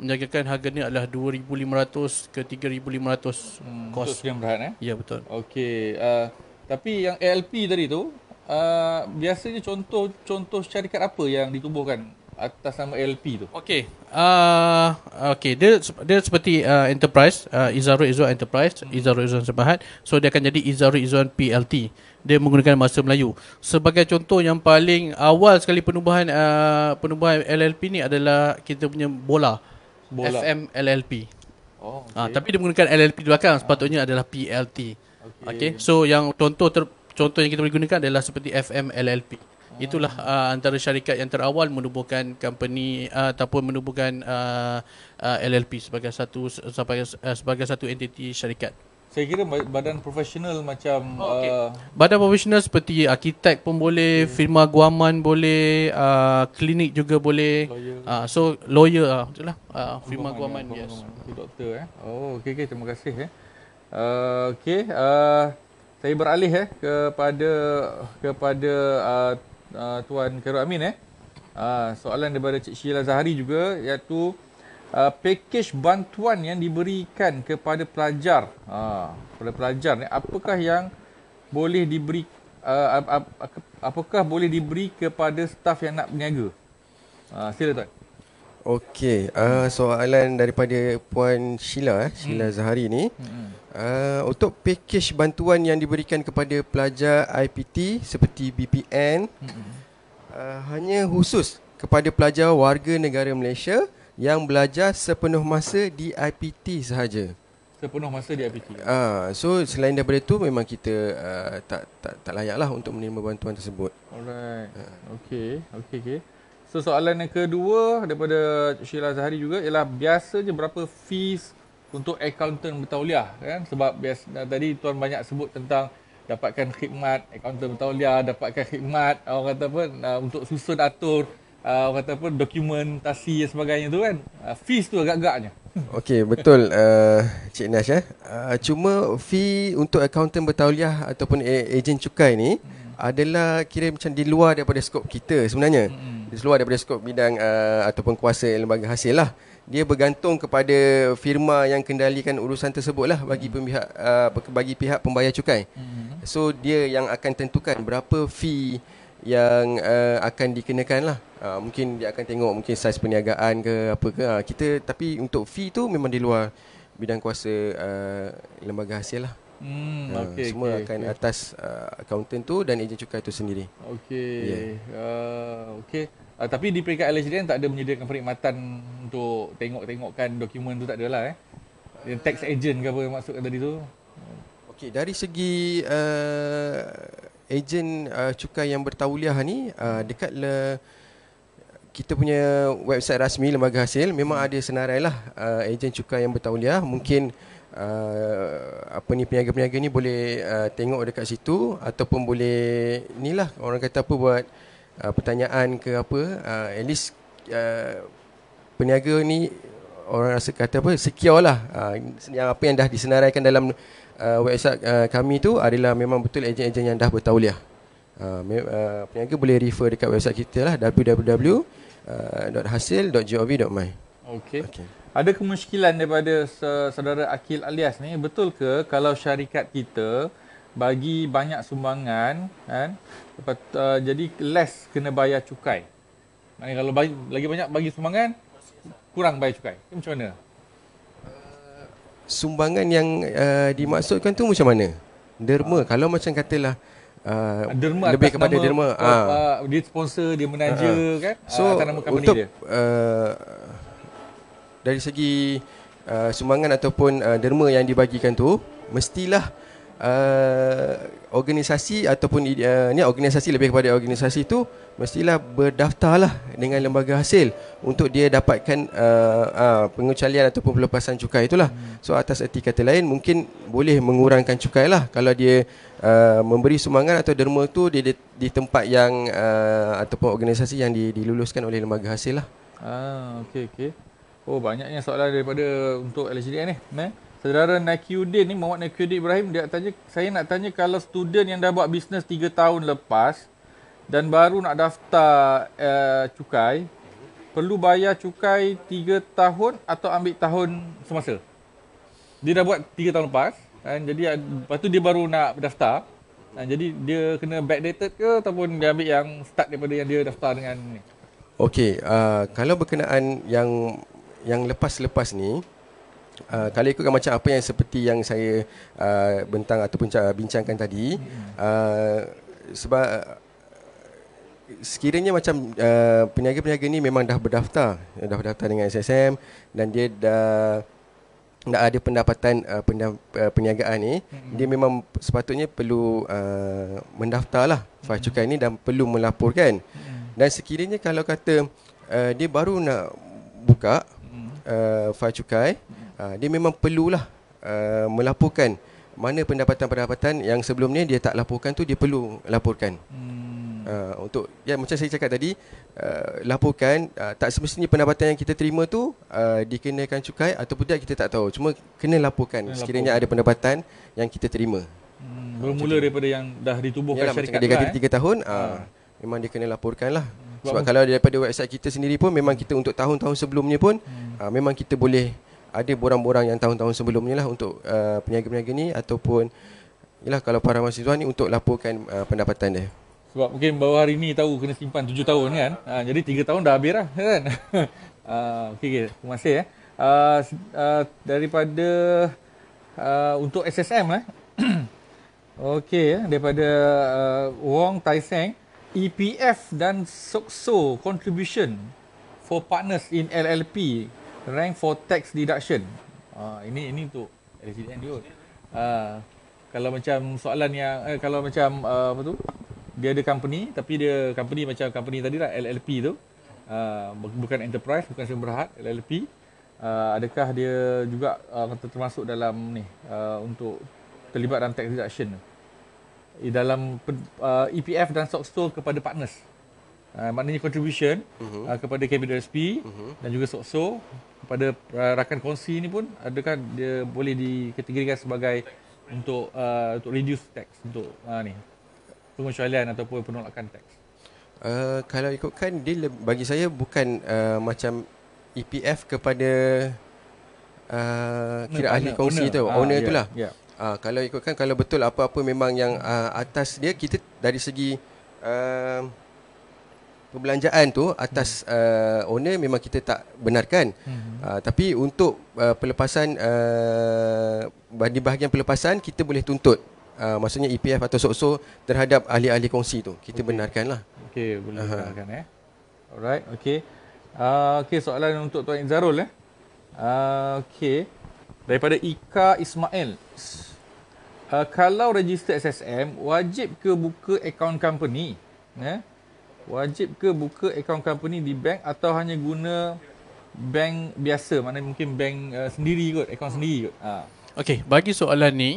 menjagakan harga ni adalah RM2,500 ke RM3,500 kos. Hmm, berhad eh? Ya betul. Okey. Uh, tapi yang ALP tadi tu, Uh, biasanya contoh contoh syarikat apa yang ditubuhkan atas nama LP tu. Okay. Ah uh, okey, dia dia seperti uh, enterprise uh, Izaru Izuan Enterprise, hmm. Izaru Izuan sebahat. So dia akan jadi Izaru Izuan PLT. Dia menggunakan bahasa Melayu. Sebagai contoh yang paling awal sekali penubuhan uh, penubuhan LLP ni adalah kita punya bola. Bola. FM LLP. Oh, ah, okay. ha, tapi dia menggunakan LLP di belakang ha. sepatutnya ah. adalah PLT. Okey. Okay. So yang contoh ter, contoh yang kita boleh gunakan adalah seperti FM LLP. Itulah uh, antara syarikat yang terawal menubuhkan company uh, ataupun menubuhkan uh, uh, LLP sebagai satu sebagai, uh, sebagai satu entiti syarikat. Saya kira badan profesional macam oh, okay. uh, badan profesional seperti arkitek pun boleh, okay. firma guaman boleh, uh, klinik juga boleh. Lawyer. Uh, so lawyer lah, betul lah. Uh, firma Bum guaman ya, yes. Bum, doktor eh. Oh okey okey terima kasih eh. Uh, okey uh, saya beralih eh kepada kepada uh, uh, Tuan Khairul Amin eh. Uh, soalan daripada Cik Sheila Zahari juga iaitu uh, ah, pakej bantuan yang diberikan kepada pelajar. Uh, kepada pelajar ni apakah yang boleh diberi uh, ap- ap- apakah boleh diberi kepada staf yang nak berniaga? Uh, sila tuan. Okey, uh, soalan daripada puan Sheila eh, Sheila hmm. Zahari ni. Hmm. Uh, untuk pakej bantuan yang diberikan kepada pelajar IPT seperti BPN uh, hanya khusus kepada pelajar warga negara Malaysia yang belajar sepenuh masa di IPT sahaja. Sepenuh masa di IPT. uh, ah, so selain daripada itu memang kita uh, tak tak tak layaklah untuk menerima bantuan tersebut. Alright. Uh. Okay, okay, okay. So soalan yang kedua daripada Sheila Zahari juga ialah biasa je berapa fees untuk accountant bertauliah kan sebab biasa tadi tuan banyak sebut tentang dapatkan khidmat accountant bertauliah dapatkan khidmat ah, orang kata apa untuk susun atur uh, orang kata apa dokumentasi dan sebagainya tu kan uh, fees tu agak-agaknya okey betul uh, cik Nash eh uh, cuma fee untuk accountant bertauliah ataupun ejen cukai ni hmm. adalah kira macam di luar daripada skop kita sebenarnya. Hmm. Di luar daripada skop bidang uh, ataupun kuasa lembaga hasil lah dia bergantung kepada firma yang kendalikan urusan tersebutlah bagi hmm. pihak uh, bagi pihak pembayar cukai. Hmm. So dia yang akan tentukan berapa fee yang uh, akan dikenakan lah uh, mungkin dia akan tengok mungkin saiz perniagaan ke apa ke uh, kita tapi untuk fee tu memang di luar bidang kuasa uh, lembaga hasil lah hmm, uh, okay, semua okay, akan okay. atas uh, accountant tu dan ejen cukai tu sendiri okey yeah. Ya. uh, okey uh, tapi di peringkat LHDN kan tak ada menyediakan perkhidmatan untuk tengok-tengokkan dokumen tu tak ada lah eh. Yang tax agent ke apa yang maksud tadi tu. Okey, dari segi uh, eh, agen uh, eh, cukai yang bertauliah ni uh, dekat le kita punya website rasmi lembaga hasil memang ada senarai lah uh, ejen cukai yang bertauliah mungkin uh, apa ni peniaga-peniaga ni boleh uh, tengok dekat situ ataupun boleh ni lah orang kata apa buat uh, pertanyaan ke apa uh, at least uh, peniaga ni orang rasa kata apa secure lah uh, yang apa yang dah disenaraikan dalam uh, website uh, kami tu adalah memang betul ejen-ejen yang dah bertauliah uh, uh, peniaga boleh refer dekat website kita lah www.hasil.gov.my okay. okay. ada kemusykilan daripada saudara Akil Alias ni betul ke kalau syarikat kita bagi banyak sumbangan kan lepas, uh, jadi less kena bayar cukai Maksudnya, kalau bagi, lagi banyak bagi sumbangan kurang bayar cukai. macam mana? Uh, sumbangan yang uh, dimaksudkan tu macam mana? Derma. Ha. Kalau macam katalah uh, lebih kepada nama derma. Ha. Uh, dia sponsor, dia menaja ah, ha. kan? So, uh, nama untuk, dia. Uh, dari segi uh, sumbangan ataupun uh, derma yang dibagikan tu, mestilah uh, organisasi ataupun uh, ni organisasi lebih kepada organisasi tu uh, mestilah berdaftarlah dengan lembaga hasil untuk dia dapatkan uh, uh, pengecualian ataupun pelepasan cukai itulah. So atas erti kata lain mungkin boleh mengurangkan cukai lah kalau dia uh, memberi sumbangan atau derma tu di, di, di tempat yang uh, ataupun organisasi yang di, diluluskan oleh lembaga hasil lah. Ah, okey okey. Oh banyaknya soalan daripada untuk LGDN ni. Eh? Saudara Nakiuddin ni Muhammad Nakiuddin Ibrahim dia tanya saya nak tanya kalau student yang dah buat bisnes 3 tahun lepas dan baru nak daftar uh, cukai perlu bayar cukai 3 tahun atau ambil tahun semasa dia dah buat 3 tahun lepas kan jadi ah, lepas tu dia baru nak daftar kan, jadi dia kena backdated ke ataupun dia ambil yang start daripada yang dia daftar dengan ni okey uh, kalau berkenaan yang yang lepas-lepas ni Uh, kalau ikutkan macam apa yang seperti yang saya uh, bentang ataupun bincangkan tadi uh, sebab sekiranya macam uh, peniaga-peniaga ni memang dah berdaftar eh, dah berdaftar dengan SSM dan dia dah nak ada pendapatan uh, eh, penda, uh, peniagaan ni mm-hmm. dia memang sepatutnya perlu uh, mendaftarlah faham cukai mm-hmm. ni dan perlu melaporkan mm-hmm. dan sekiranya kalau kata uh, dia baru nak buka uh, faham cukai mm-hmm. uh, dia memang perlulah uh, melaporkan mana pendapatan-pendapatan yang sebelumnya dia tak laporkan tu dia perlu laporkan mm uh, untuk yang macam saya cakap tadi uh, laporkan uh, tak semestinya pendapatan yang kita terima tu uh, dikenakan cukai ataupun tidak kita tak tahu cuma kena laporkan kena sekiranya laporkan. ada pendapatan yang kita terima hmm, bermula macam daripada yang dah ditubuhkan yalah, syarikat macam dia 3 lah, tahun uh, hmm. memang dia kena laporkan lah hmm, sebab, sebab kalau daripada website kita sendiri pun memang kita untuk tahun-tahun sebelumnya pun hmm. uh, memang kita boleh ada borang-borang yang tahun-tahun sebelumnya lah untuk uh, peniaga-peniaga ni ataupun Yalah, kalau para mahasiswa ni untuk laporkan uh, pendapatan dia. Sebab mungkin baru hari ni tahu kena simpan 7 tahun kan. Ha, jadi 3 tahun dah habis lah kan. Ha, ah, okay, okay. Terima kasih eh. Ha, ha, daripada ha, untuk SSM lah. Eh. Okey, eh. daripada uh, Wong Tai Seng, EPF dan SOXO contribution for partners in LLP rank for tax deduction. Uh, ini ini untuk LCDN dia. Uh, kalau macam soalan yang eh, kalau macam uh, apa tu? dia ada company tapi dia company macam company tadi lah LLP tu uh, bukan enterprise bukan semberhad LLP uh, ah, adakah dia juga uh, termasuk dalam ni uh, untuk terlibat dalam tax deduction di eh, dalam uh, EPF dan stock store kepada partners Uh, maknanya contribution uh-huh. uh, kepada KBDSP uh-huh. Mhm. dan juga SOKSO kepada uh, rakan kongsi ini pun adakah dia boleh dikategorikan sebagai untuk uh, untuk reduce tax untuk uh, ni pengecualian ataupun penolakan teks? Uh, kalau ikutkan dia le- bagi saya bukan uh, macam EPF kepada uh, kira ahli kongsi ah, owner. Ya, tu owner ya. ah, yeah. itulah yeah. Uh, kalau ikutkan kalau betul apa-apa memang yang uh, atas dia kita dari segi uh, eh, perbelanjaan tu atas hmm. uh, owner memang kita tak benarkan hmm. uh, tapi untuk uh, pelepasan uh, di bahagian pelepasan kita boleh tuntut uh, maksudnya EPF atau SOKSO terhadap ahli-ahli kongsi tu. Kita okay. benarkanlah. Okey, boleh uh benarkan eh. Alright, okey. Uh, okey, soalan untuk Tuan Izarul eh. Uh, okey. Daripada Ika Ismail. Uh, kalau register SSM, wajib ke buka akaun company? Eh? Wajib ke buka akaun company di bank atau hanya guna bank biasa? Maknanya mungkin bank uh, sendiri kot, akaun sendiri kot. Uh. Okey, bagi soalan ni,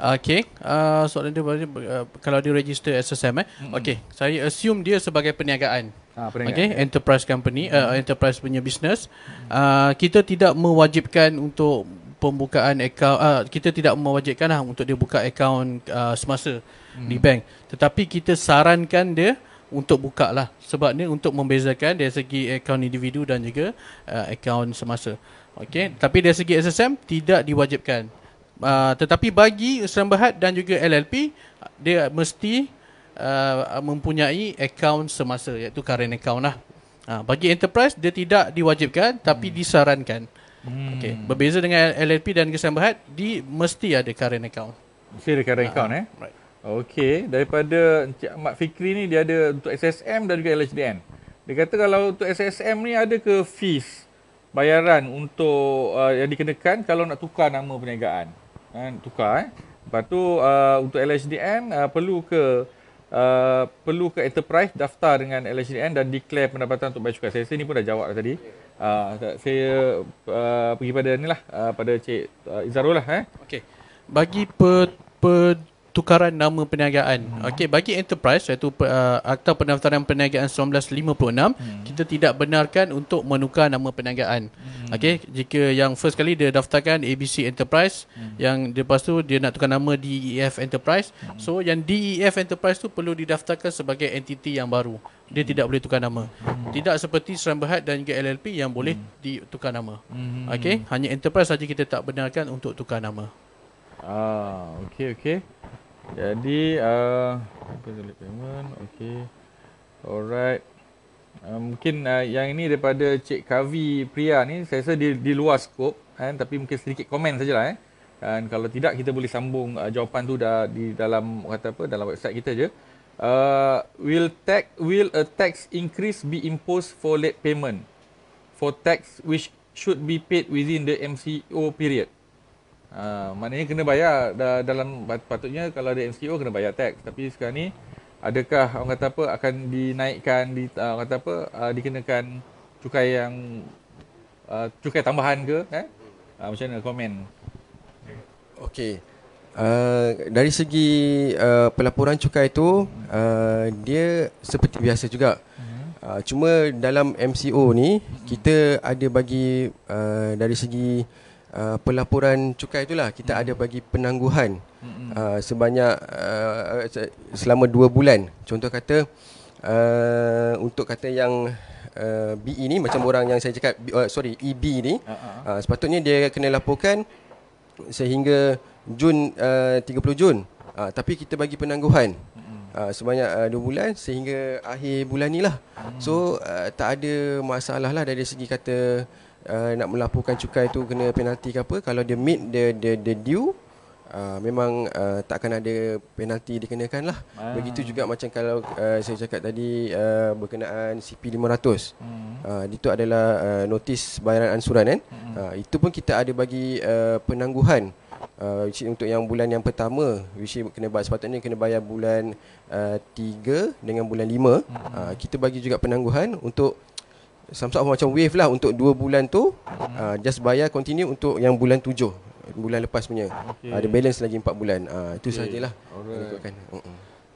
Hmm. Okay, uh, soalan dia uh, kalau dia register SSM eh. hmm Okay, saya assume dia sebagai perniagaan. Ah, perniagaan. Okay, ya. enterprise company, hmm. uh, enterprise punya business. Uh, kita tidak mewajibkan untuk pembukaan akaun, uh, kita tidak mewajibkanlah untuk dia buka akaun uh, semasa hmm di bank. Tetapi kita sarankan dia untuk buka lah. Sebab ni untuk membezakan dari segi akaun individu dan juga uh, akaun semasa. Okay, hmm tapi dari segi SSM tidak diwajibkan. Ah, tetapi bagi Seram Berhad dan juga LLP dia mesti uh, mempunyai akaun semasa iaitu current account lah. Uh, bagi enterprise dia tidak diwajibkan tapi hmm. disarankan. Hmm. Okey, berbeza dengan LLP dan Seram Berhad di mesti ada current account. Mesti ada current uh, account eh. Right. Okey, daripada Encik Ahmad Fikri ni dia ada untuk SSM dan juga LHDN. Dia kata kalau untuk SSM ni ada ke fees bayaran untuk uh, yang dikenakan kalau nak tukar nama perniagaan kan tukar eh lepas tu uh, untuk LHDN uh, perlu ke uh, perlu ke enterprise daftar dengan LHDN dan declare pendapatan untuk bayar cukai saya, saya ni pun dah jawab lah tadi uh, saya uh, pergi pada ni lah uh, pada cik uh, Izarul lah eh okey bagi per, per tukaran nama perniagaan. Hmm. Okey, bagi enterprise iaitu uh, Akta Pendaftaran Perniagaan 1956, hmm. kita tidak benarkan untuk menukar nama perniagaan. Hmm. Okey, jika yang first kali dia daftarkan ABC Enterprise, hmm. yang lepas tu dia nak tukar nama DEF Enterprise, hmm. so yang DEF Enterprise tu perlu didaftarkan sebagai entiti yang baru. Dia hmm. tidak boleh tukar nama. Hmm. Tidak seperti Seram Berhad dan juga LLP yang boleh hmm. ditukar nama. Hmm. Okey, hanya enterprise saja kita tak benarkan untuk tukar nama. Ah, okey okey. Jadi uh, apa uh, payment. Okey. Alright. Uh, mungkin uh, yang ini daripada Cik Kavi Pria ni saya rasa di, di luar skop kan tapi mungkin sedikit komen sajalah eh. Dan kalau tidak kita boleh sambung uh, jawapan tu dah di dalam kata apa dalam website kita je. Uh, will tax will a tax increase be imposed for late payment for tax which should be paid within the MCO period? Uh, maknanya kena bayar dalam patutnya kalau ada MCO kena bayar tax tapi sekarang ni adakah orang kata apa akan dinaikkan di ah, orang kata apa uh, dikenakan cukai yang uh, cukai tambahan ke eh uh, macam mana komen okey uh, dari segi uh, pelaporan cukai itu uh, dia seperti biasa juga uh, cuma dalam MCO ni mhm. kita ada bagi uh, dari segi uh, pelaporan cukai itulah kita mm ada bagi penangguhan hmm. uh, sebanyak uh, selama dua bulan contoh kata uh, untuk kata yang uh, BE ni macam orang yang saya cakap uh, sorry EB ni ah, ah, ah. uh, sepatutnya dia kena laporkan sehingga Jun uh, 30 Jun uh, tapi kita bagi penangguhan hmm. Uh, sebanyak 2 uh, bulan sehingga akhir bulan ni lah hmm. So uh, tak ada masalah lah dari segi kata uh, nak melaporkan cukai tu kena penalti ke apa kalau dia meet the the the due uh, memang uh, tak akan ada penalti dikenakan lah ah. begitu juga macam kalau uh, saya cakap tadi uh, berkenaan CP500 hmm. uh, itu adalah uh, notis bayaran ansuran kan hmm. uh, itu pun kita ada bagi uh, penangguhan Uh, untuk yang bulan yang pertama which kena bayar sepatutnya kena bayar bulan 3 uh, dengan bulan 5 mm-hmm. uh, kita bagi juga penangguhan untuk some sort of macam wave lah untuk dua bulan tu hmm. uh, just bayar continue untuk yang bulan tujuh bulan lepas punya. Okay. Ada balance lagi empat bulan. Ah itu okay. sajalah. Okay,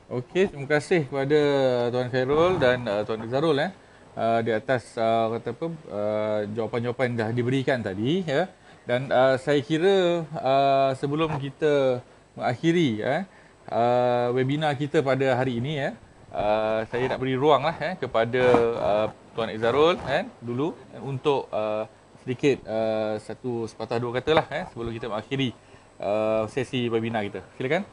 Okey, terima kasih kepada uh, tuan Khairul dan uh, tuan Zarul eh. Uh, di atas uh, kata apa uh, jawapan-jawapan dah diberikan tadi ya. Dan uh, saya kira uh, sebelum kita mengakhiri eh uh, webinar kita pada hari ini ya. Eh, uh, saya nak beri ruang eh kepada uh, Tuan Izarul kan eh, dulu eh, untuk uh, sedikit uh, satu sepatah dua kata lah eh, sebelum kita mengakhiri uh, sesi webinar kita. Silakan.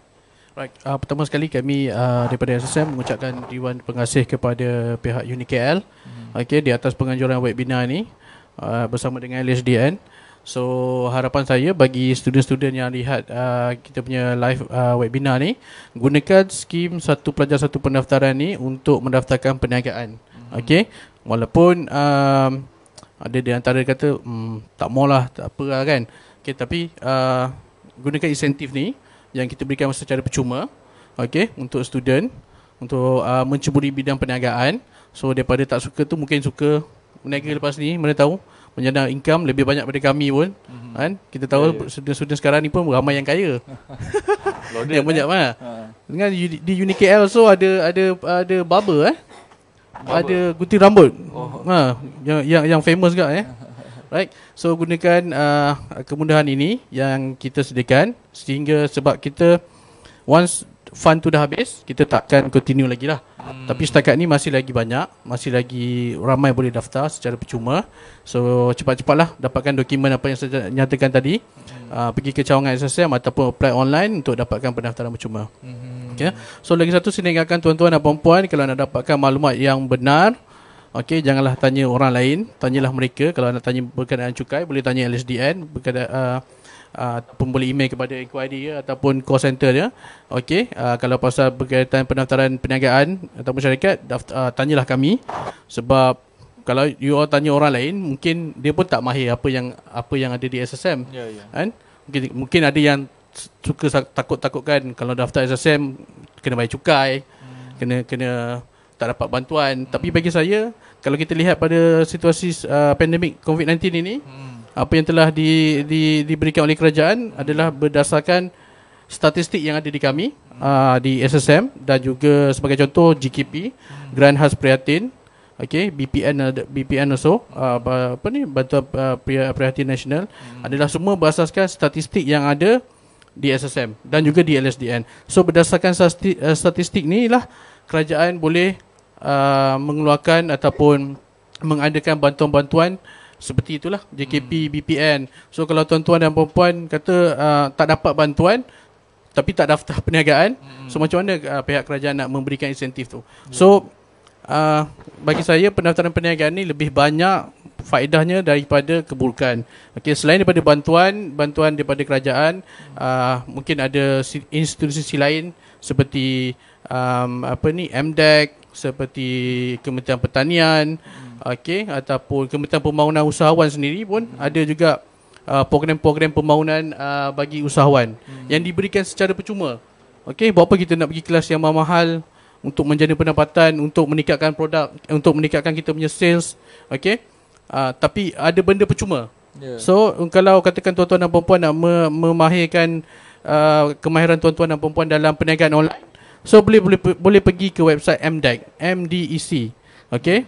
Right. Uh, ah, pertama sekali kami uh, daripada SSM mengucapkan Dewan Pengasih kepada pihak UniKL hmm. okay, di atas penganjuran webinar ini uh, ah, bersama dengan LHDN. So harapan saya bagi student-student yang lihat uh, kita punya live uh, webinar ni gunakan skim satu pelajar satu pendaftaran ni untuk mendaftarkan perniagaan. Mm-hmm. Okey. Walaupun um, ada di antara dia kata mm, tak maulah, tak apa lah kan. Okay, tapi uh, gunakan insentif ni yang kita berikan secara percuma okay, untuk student untuk uh, menceburi bidang perniagaan. So daripada tak suka tu mungkin suka meniaga lepas ni mana tahu menjana income lebih banyak daripada kami pun mm-hmm. kan kita tahu yeah, yeah. student-student sekarang ni pun ramai yang kaya loaded yang banyak eh. mana ha. dengan di UNIKL so ada ada ada bubble eh ada gunting rambut. Oh. Ha yang yang yang famous juga eh. Right. So gunakan uh, kemudahan ini yang kita sediakan sehingga sebab kita once fund tu dah habis Kita takkan continue lagi lah hmm. Tapi setakat ni masih lagi banyak Masih lagi ramai boleh daftar secara percuma So cepat-cepat lah dapatkan dokumen apa yang saya nyatakan tadi hmm. uh, Pergi ke cawangan SSM ataupun apply online Untuk dapatkan pendaftaran percuma hmm. okay. So lagi satu saya ingatkan tuan-tuan dan perempuan Kalau nak dapatkan maklumat yang benar Okey, janganlah tanya orang lain, tanyalah mereka. Kalau nak tanya berkenaan cukai, boleh tanya LSDN berkenaan uh, ataupun boleh email kepada inquiry ya ataupun call center ya. Okey, uh, kalau pasal berkaitan pendaftaran perniagaan ataupun syarikat, daftar, uh, tanyalah kami sebab kalau you all tanya orang lain, mungkin dia pun tak mahir apa yang apa yang ada di SSM. Ya, yeah, ya. Yeah. Kan? Mungkin mungkin ada yang suka takut-takutkan kalau daftar SSM kena bayar cukai, hmm. kena kena tak dapat bantuan. Hmm. Tapi bagi saya, kalau kita lihat pada situasi uh, pandemik COVID-19 ini, hmm apa yang telah di, di, diberikan oleh kerajaan hmm. adalah berdasarkan statistik yang ada di kami hmm. uh, di SSM dan juga sebagai contoh GKP hmm. Grand Hass Prihatin okey BPN BPN also uh, apa ni bantuan ah, prihatin nasional hmm. adalah semua berdasarkan statistik yang ada di SSM dan juga di LSDN. So berdasarkan statistik ni lah kerajaan boleh uh, mengeluarkan ataupun mengadakan bantuan-bantuan seperti itulah JKP hmm. BPN so kalau tuan-tuan dan puan kata uh, tak dapat bantuan tapi tak daftar perniagaan hmm. so macam mana uh, pihak kerajaan nak memberikan insentif tu hmm. so uh, bagi saya pendaftaran perniagaan ni lebih banyak faedahnya daripada keburukan Okay, selain daripada bantuan bantuan daripada kerajaan uh, mungkin ada institusi lain seperti um, apa ni MDEC seperti Kementerian Pertanian hmm. Okay, ataupun Kementerian Pembangunan Usahawan sendiri pun hmm. ada juga uh, program-program pembangunan uh, bagi usahawan hmm. yang diberikan secara percuma. Okay, buat apa kita nak pergi kelas yang mahal-mahal untuk menjana pendapatan, untuk meningkatkan produk, untuk meningkatkan kita punya sales, Okay, Uh, tapi ada benda percuma. Yeah. So, kalau katakan tuan-tuan dan puan-puan nak memahirkan uh, kemahiran tuan-tuan dan puan-puan dalam perniagaan online, so boleh boleh boleh pergi ke website MDEC, MDEC. Okey?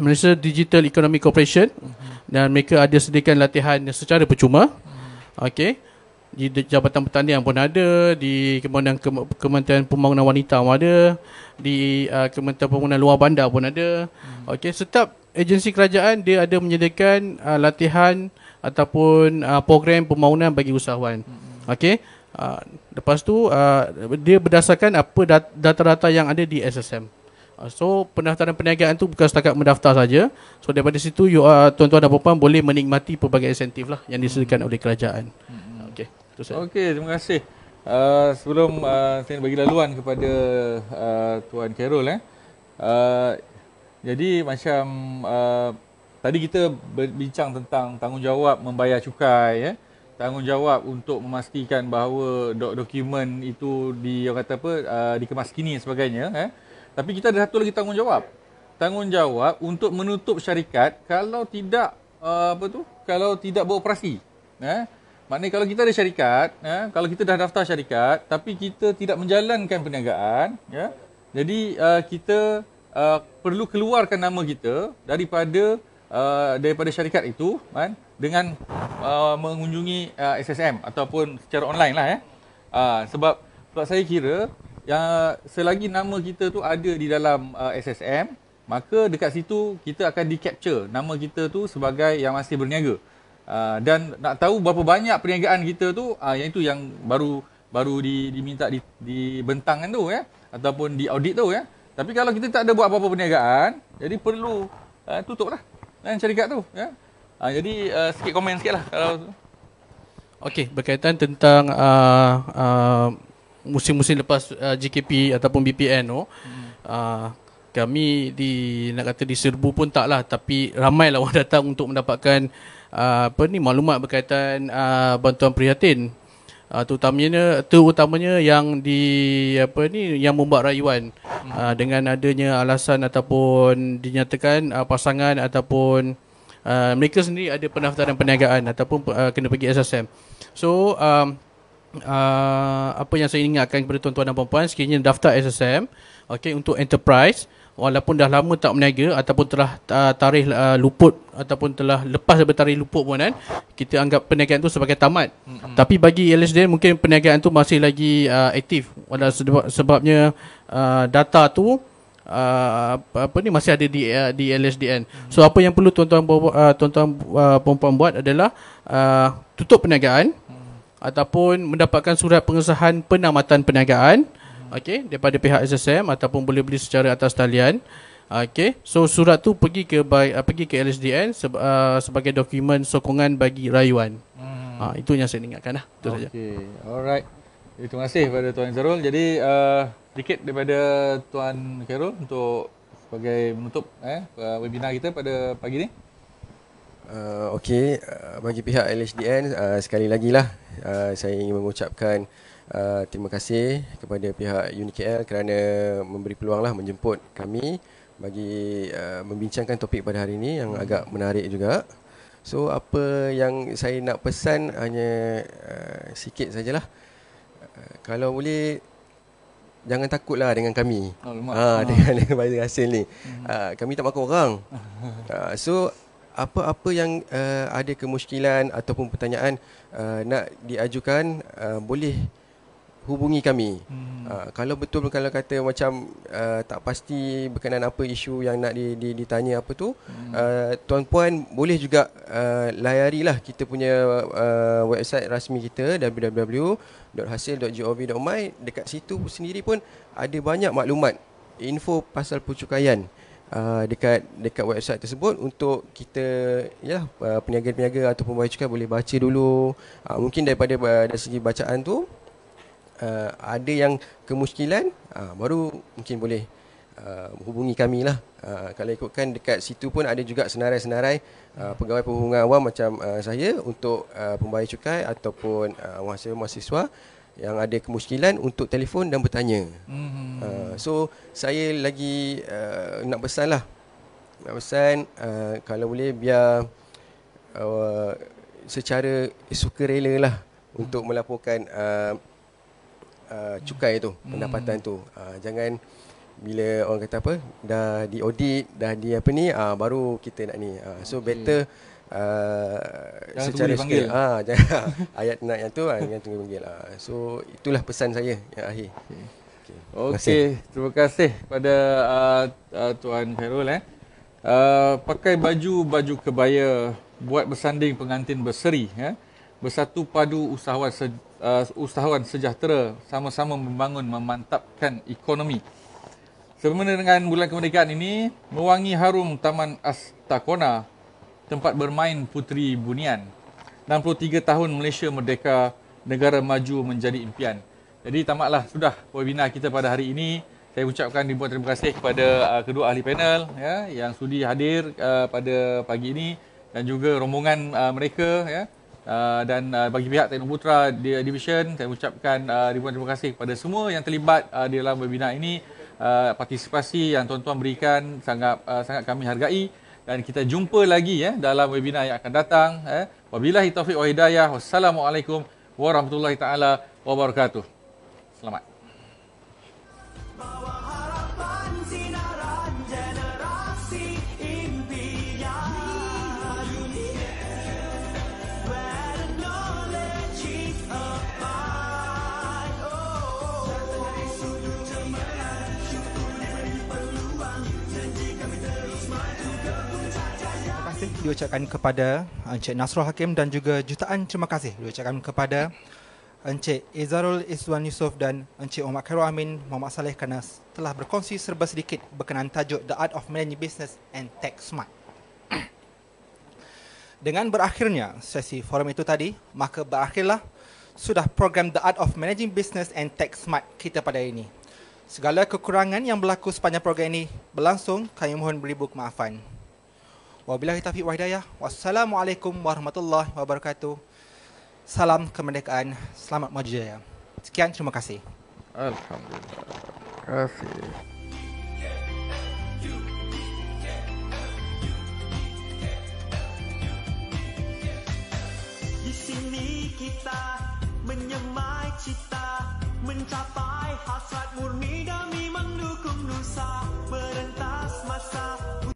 Malaysia Digital Economy Corporation mm-hmm. dan mereka ada sediakan latihan secara percuma. Mm-hmm. Okey. Di Jabatan Pertanian pun ada, di Kementerian Kementerian Pembangunan Wanita pun ada, di uh, Kementerian Pembangunan Luar Bandar pun ada. Mm-hmm. Okey, setiap agensi kerajaan dia ada menyediakan uh, latihan ataupun uh, program pembangunan bagi usahawan. Okey. Uh, lepas tu uh, dia berdasarkan apa data-data yang ada di SSM. Ah, so pendaftaran perniagaan tu bukan setakat mendaftar saja. So daripada situ you uh, tuan-tuan dan puan-puan boleh menikmati pelbagai insentif lah yang disediakan hmm. oleh kerajaan. Hmm. Okey. Terus. Okey, terima kasih. Uh, sebelum uh, saya bagi laluan kepada uh, tuan Carol eh. Uh, jadi macam uh, tadi kita berbincang tentang tanggungjawab membayar cukai eh. Tanggungjawab untuk memastikan bahawa dok- dokumen itu di orang kata apa uh, dikemas kini sebagainya eh. Tapi kita ada satu lagi tanggungjawab. Tanggungjawab untuk menutup syarikat kalau tidak uh, apa tu? Kalau tidak beroperasi. Eh? Maknanya kalau kita ada syarikat, eh, kalau kita dah daftar syarikat tapi kita tidak menjalankan perniagaan, ya. Eh, jadi uh, kita uh, perlu keluarkan nama kita daripada uh, daripada syarikat itu kan dengan uh, mengunjungi uh, SSM ataupun secara online lah ya. Eh. Uh, sebab sebab saya kira yang selagi nama kita tu ada di dalam uh, SSM maka dekat situ kita akan di capture nama kita tu sebagai yang masih berniaga uh, dan nak tahu berapa banyak perniagaan kita tu uh, yang itu yang baru baru di, diminta di, di bentangan tu ya eh? ataupun di audit tu ya eh? tapi kalau kita tak ada buat apa-apa perniagaan jadi perlu uh, tutup lah dan syarikat tu ya yeah? uh, jadi uh, sikit komen sikit lah kalau Okay, berkaitan tentang uh, uh, musim-musim lepas uh, JKP ataupun BPN tu hmm. uh, kami di nak kata di serbu pun taklah tapi ramailah orang datang untuk mendapatkan uh, apa ni maklumat berkaitan uh, bantuan prihatin uh, terutamanya terutamanya yang di apa ni yang membuat rayuan hmm. uh, dengan adanya alasan ataupun dinyatakan uh, pasangan ataupun uh, mereka sendiri ada pendaftaran perniagaan ataupun uh, kena pergi SSM so um, Ah, apa yang saya ingatkan kepada tuan-tuan dan puan-puan sekiranya daftar SSM okay untuk enterprise walaupun dah lama tak berniaga ataupun telah uh, tarikh uh, luput ataupun telah lepas daripada tarikh luput pun kan kita anggap perniagaan tu sebagai tamat mm-hmm. tapi bagi LSD mungkin perniagaan tu masih lagi uh, aktif walaupun sebabnya uh, data tu Uh, apa ni masih ada di uh, di LSDN. Kan. Mm. So apa yang perlu tuan-tuan uh, tuan-tuan uh, perempuan buat adalah uh, tutup perniagaan ataupun mendapatkan surat pengesahan penamatan perniagaan hmm. okey daripada pihak SSM ataupun boleh beli secara atas talian okey so surat tu pergi ke uh, pergi ke LSDN uh, sebagai dokumen sokongan bagi rayuan hmm. uh, itu yang saya ingatkanlah itu okay. saja okey alright eh, Itu masih pada Tuan Zarul. Jadi uh, sedikit daripada Tuan Khairul untuk sebagai menutup eh, uh, webinar kita pada pagi ini uh, okey uh, bagi pihak LHDN uh, sekali lagi lah uh, saya ingin mengucapkan uh, terima kasih kepada pihak UniKL kerana memberi peluang lah menjemput kami bagi uh, membincangkan topik pada hari ini yang agak menarik juga. So apa yang saya nak pesan hanya uh, sikit sajalah. Uh, kalau boleh jangan takutlah dengan kami. oh, uh, dengan, dengan hasil ni. Uh, kami tak makan orang. Uh, so apa-apa yang uh, ada kemusykilan ataupun pertanyaan uh, nak diajukan uh, boleh hubungi kami. Hmm. Uh, kalau betul kalau kata macam uh, tak pasti berkenaan apa isu yang nak di, di, ditanya apa tu, hmm. uh, tuan puan boleh juga uh, lah kita punya uh, website rasmi kita www.hasil.gov.my dekat situ sendiri pun ada banyak maklumat info pasal pencukaian. Uh, Uh, dekat dekat website tersebut untuk kita ya uh, peniaga-peniaga ataupun pembayar cukai boleh baca dulu uh, mungkin daripada uh, dari segi bacaan tu uh, ada yang kemuskilan uh, baru mungkin boleh uh, hubungi kami lah uh, kalau ikutkan dekat situ pun ada juga senarai-senarai uh, pegawai perhubungan awam macam uh, saya untuk uh, pembayar cukai ataupun uh, mahasiswa-mahasiswa yang ada kemuskilan untuk telefon dan bertanya. Mm-hmm. Uh, so saya lagi uh, nak lah, Nak pesan uh, kalau boleh biar uh, secara sukarela lah mm-hmm. untuk melaporkan uh, uh, cukai tu, mm-hmm. pendapatan tu. Uh, jangan bila orang kata apa dah di audit, dah di apa ni uh, baru kita nak ni. Uh, so okay. better jangan eh, secara tunggu dia panggil. Ha, ayat nak yang tu kan ah, yang tunggu panggil. Ha. Ah, so itulah pesan saya yang akhir. Okey. Okay. okay. terima kasih pada uh, uh, tuan Khairul eh. Uh, pakai baju baju kebaya buat bersanding pengantin berseri ya eh? bersatu padu usahawan se, uh, usahawan sejahtera sama-sama membangun memantapkan ekonomi sebenarnya dengan bulan kemerdekaan ini mewangi harum taman astakona tempat bermain Puteri Bunian. 63 tahun Malaysia merdeka, negara maju menjadi impian. Jadi tamatlah sudah webinar kita pada hari ini. Saya ucapkan ribuan terima kasih kepada uh, kedua ahli panel ya yang sudi hadir uh, pada pagi ini dan juga rombongan uh, mereka ya uh, dan uh, bagi pihak Teknoputra Division saya ucapkan uh, ribuan terima kasih kepada semua yang terlibat uh, dalam webinar ini uh, partisipasi yang tuan-tuan berikan sangat uh, sangat kami hargai dan kita jumpa lagi ya dalam webinar yang akan datang ya. Wabillahi taufik wa hidayah. Wassalamualaikum warahmatullahi taala wabarakatuh. Selamat. Bawa. diucapkan kepada uh, Encik Nasrul Hakim dan juga jutaan terima kasih diucapkan kepada Encik Izarul Iswan Yusof dan Encik Omar Khairul Amin Muhammad Saleh kerana telah berkongsi serba sedikit berkenaan tajuk The Art of Managing Business and Tech Smart. Dengan berakhirnya sesi forum itu tadi, maka berakhirlah sudah program The Art of Managing Business and Tech Smart kita pada hari ini. Segala kekurangan yang berlaku sepanjang program ini berlangsung, kami mohon beribu kemaafan. Wabillahi taufiq wa hidayah. Wassalamualaikum warahmatullahi wabarakatuh. Salam kemerdekaan. Selamat maju jaya. Sekian terima kasih. Alhamdulillah. Terima kasih. menyemai cita mencapai hasrat murni demi mendukung nusa merentas masa